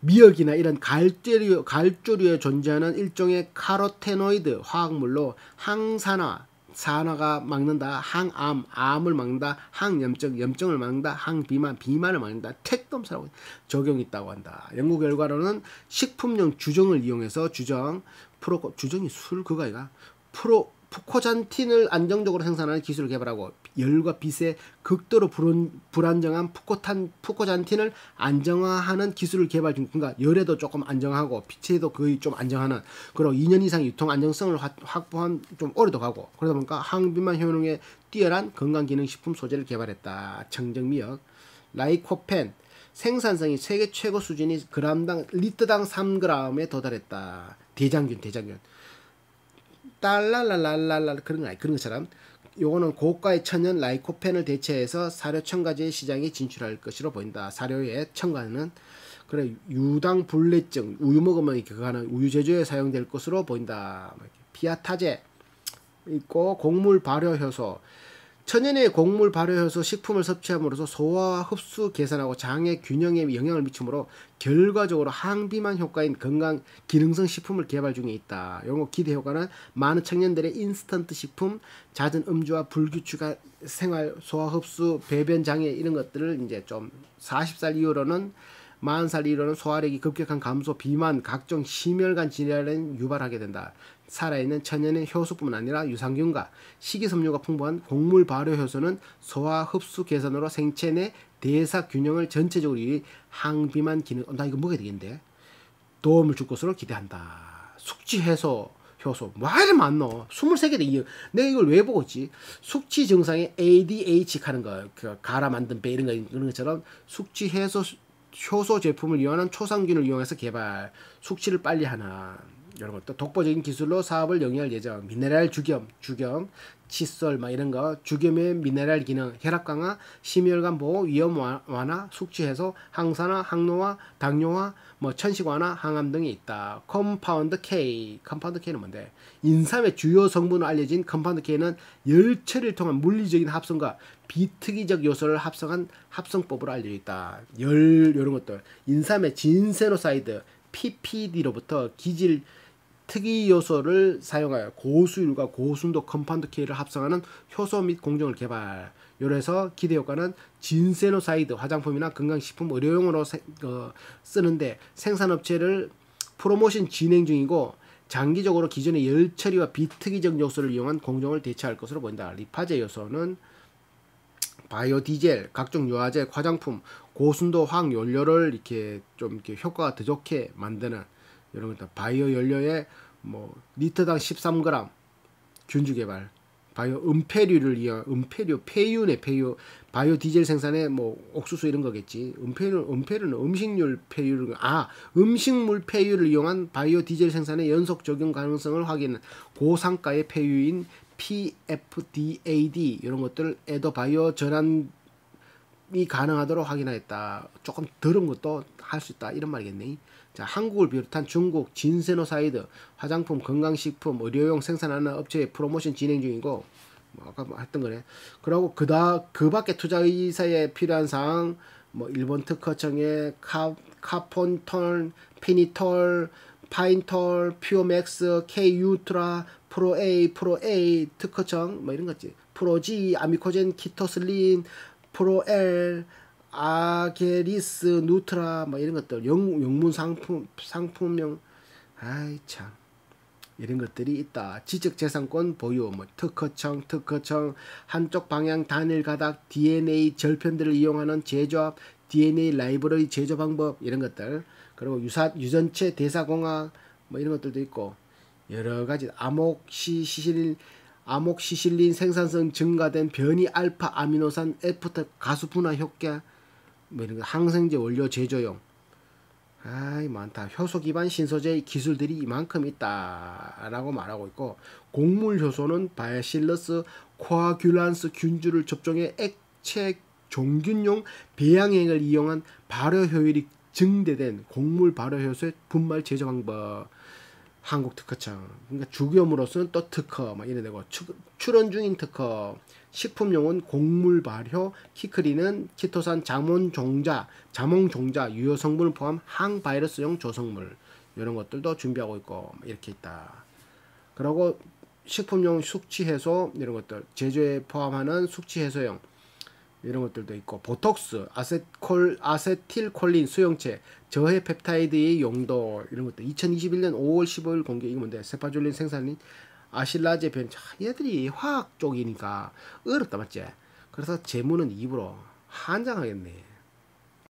미역이나 이런 갈조류, 갈조류에 존재하는 일종의 카로테노이드 화학물로 항산화, 산화가 막는다, 항암, 암을 막는다, 항염증, 염증을 막는다, 항비만, 비만을 막는다, 택덤사라고 적용이 있다고 한다. 연구 결과로는 식품용 주정을 이용해서 주정, 프로, 주정이 술 그거 아이가? 프로, 푸코잔틴을 안정적으로 생산하는 기술을 개발하고 열과 빛의 극도로 불운, 불안정한 푸코탄 포코잔틴을 안정화하는 기술을 개발 중, 그러니까 열에도 조금 안정하고 빛에도 거의 좀 안정하는 그리고 2년 이상 유통 안정성을 확보한 좀 오래도 가고 그러다 보니까 항비만 효능에 뛰어난 건강기능식품 소재를 개발했다. 청정미역, 라이코펜, 생산성이 세계 최고 수준이 그람당 리터당 3g에 도달했다. 대장균, 대장균. 딸랄랄랄랄라 그런 거 아니 그런 것처럼 요거는 고가의 천연 라이코펜을 대체해서 사료 첨가제 시장에 진출할 것으로 보인다. 사료의 첨가는 그래 유당 불내증 우유 먹으면 이렇게 가는 우유 제조에 사용될 것으로 보인다. 뭐 피아타제 있고 곡물 발효 효소 천연의 곡물 발효효소 식품을 섭취함으로써 소화 흡수 개선하고 장의 균형에 영향을 미치므로 결과적으로 항비만 효과인 건강 기능성 식품을 개발 중에 있다. 이런 거 기대 효과는 많은 청년들의 인스턴트 식품, 잦은 음주와 불규칙한 생활, 소화 흡수, 배변 장애 이런 것들을 이제 좀 40살 이후로는 40살 이후로는 소화력이 급격한 감소, 비만, 각종 심혈관 질환을 유발하게 된다. 살아있는 천연의 효소뿐만 아니라 유산균과 식이섬유가 풍부한 곡물 발효 효소는 소화 흡수 개선으로 생체 내 대사 균형을 전체적으로 유리 항비만 기능. 어, 나 이거 먹어야 되겠는데. 도움을 줄 것으로 기대한다. 숙취 해소 효소. 말이 많노. 23개 돼. 내가 이걸 왜 보고 있지? 숙취 증상에 ADH 하는 거, 그 가라 만든 배 이런 거, 이런 것처럼 숙취 해소 효소 제품을 이용하는 초상균을 이용해서 개발, 숙취를 빨리 하나 이런 것도 독보적인 기술로 사업을 영위할 예정, 미네랄 주경주경 칫솔 막 이런 거 주겸의 미네랄 기능 혈압 강화 심혈관 보호 위험 완화 숙취해소 항산화 항노화 당뇨화 뭐 천식 완화 항암 등이 있다 컴파운드 K 컴파운드 K는 뭔데 인삼의 주요 성분으로 알려진 컴파운드 K는 열체를 통한 물리적인 합성과 비특이적 요소를 합성한 합성법으로 알려져 있다 열 이런 것들 인삼의 진세노사이드 PPD로부터 기질 특이 요소를 사용하여 고수율과 고순도 컴파운드 K를 합성하는 효소 및 공정을 개발. 요래서 기대 효과는 진세노사이드 화장품이나 건강식품 의료용으로 세, 어, 쓰는데 생산업체를 프로모션 진행 중이고 장기적으로 기존의 열처리와 비특이적 요소를 이용한 공정을 대체할 것으로 보인다. 리파제 요소는 바이오 디젤, 각종 유화제, 화장품, 고순도 화학 연료를 이렇게 좀 이렇게 효과가 더 좋게 만드는 여러분 다 바이오 연료에 뭐 리터당 13g 균주 개발 바이오 은폐류를 이어 은폐류 폐유네 폐유 바이오 디젤 생산에 뭐 옥수수 이런 거겠지 은폐류 은폐류는 음식물 폐유를 아 음식물 폐유를 이용한 바이오 디젤 생산에 연속 적용 가능성을 확인 고상가의 폐유인 PFDAD 이런 것들을 에더바이오 전환 이 가능하도록 확인하겠다. 조금 들은 것도 할 수 있다. 이런 말이겠네. 자, 한국을 비롯한 중국 진세노사이드 화장품, 건강식품, 의료용 생산하는 업체의 프로모션 진행 중이고 뭐 아까 뭐 했던 거네. 그리고 그다 그 밖에 투자 의사에 필요한 사항 뭐 일본 특허청의 카 카폰톨, 피니톨, 파인톨, 퓨어맥스, K 유트라, 프로 A, 프로 A 특허청 뭐 이런 거지. 프로지, 아미코젠, 키토슬린, 프로엘 아게리스 누트라 뭐 이런 것들 영, 영문 상품 상품명 아이 참 이런 것들이 있다. 지적재산권 보유, 뭐 특허청, 특허청, 한쪽 방향 단일 가닥, DNA 절편들을 이용하는 제조합, DNA 라이브러리 제조 방법 이런 것들, 그리고 유사 유전체 대사공학 뭐 이런 것들도 있고 여러 가지 암흑 시시실 아목시실린 생산성 증가된 변이 알파 아미노산 에프탭 가수 분화 효과 뭐 이런 거 항생제 원료 제조용 아이 많다 효소 기반 신소재 기술들이 이만큼 있다라고 말하고 있고 곡물 효소는 바이실러스 코아귤란스 균주를 접종해 액체 종균용 배양액을 이용한 발효 효율이 증대된 곡물 발효 효소의 분말 제조 방법 한국 특허청 그러니까 주기염으로서는 또 특허 막 이래 되고 추, 출원 중인 특허 식품용은 곡물 발효 키크리는 키토산 자몽 종자 자몽 종자 유효 성분을 포함 항바이러스용 조성물 이런 것들도 준비하고 있고 이렇게 있다 그리고 식품용 숙취 해소 이런 것들 제조에 포함하는 숙취 해소용 이런 것들도 있고 보톡스, 아세콜, 아세틸콜린 수용체, 저해 펩타이드의 용도 이런 것들 2021년 5월 15일 공개 이게 뭔데 세파졸린 생산인 아실라제 변 얘들이 화학 쪽이니까 어렵다 맞지? 그래서 재문은 입으로 한장하겠네.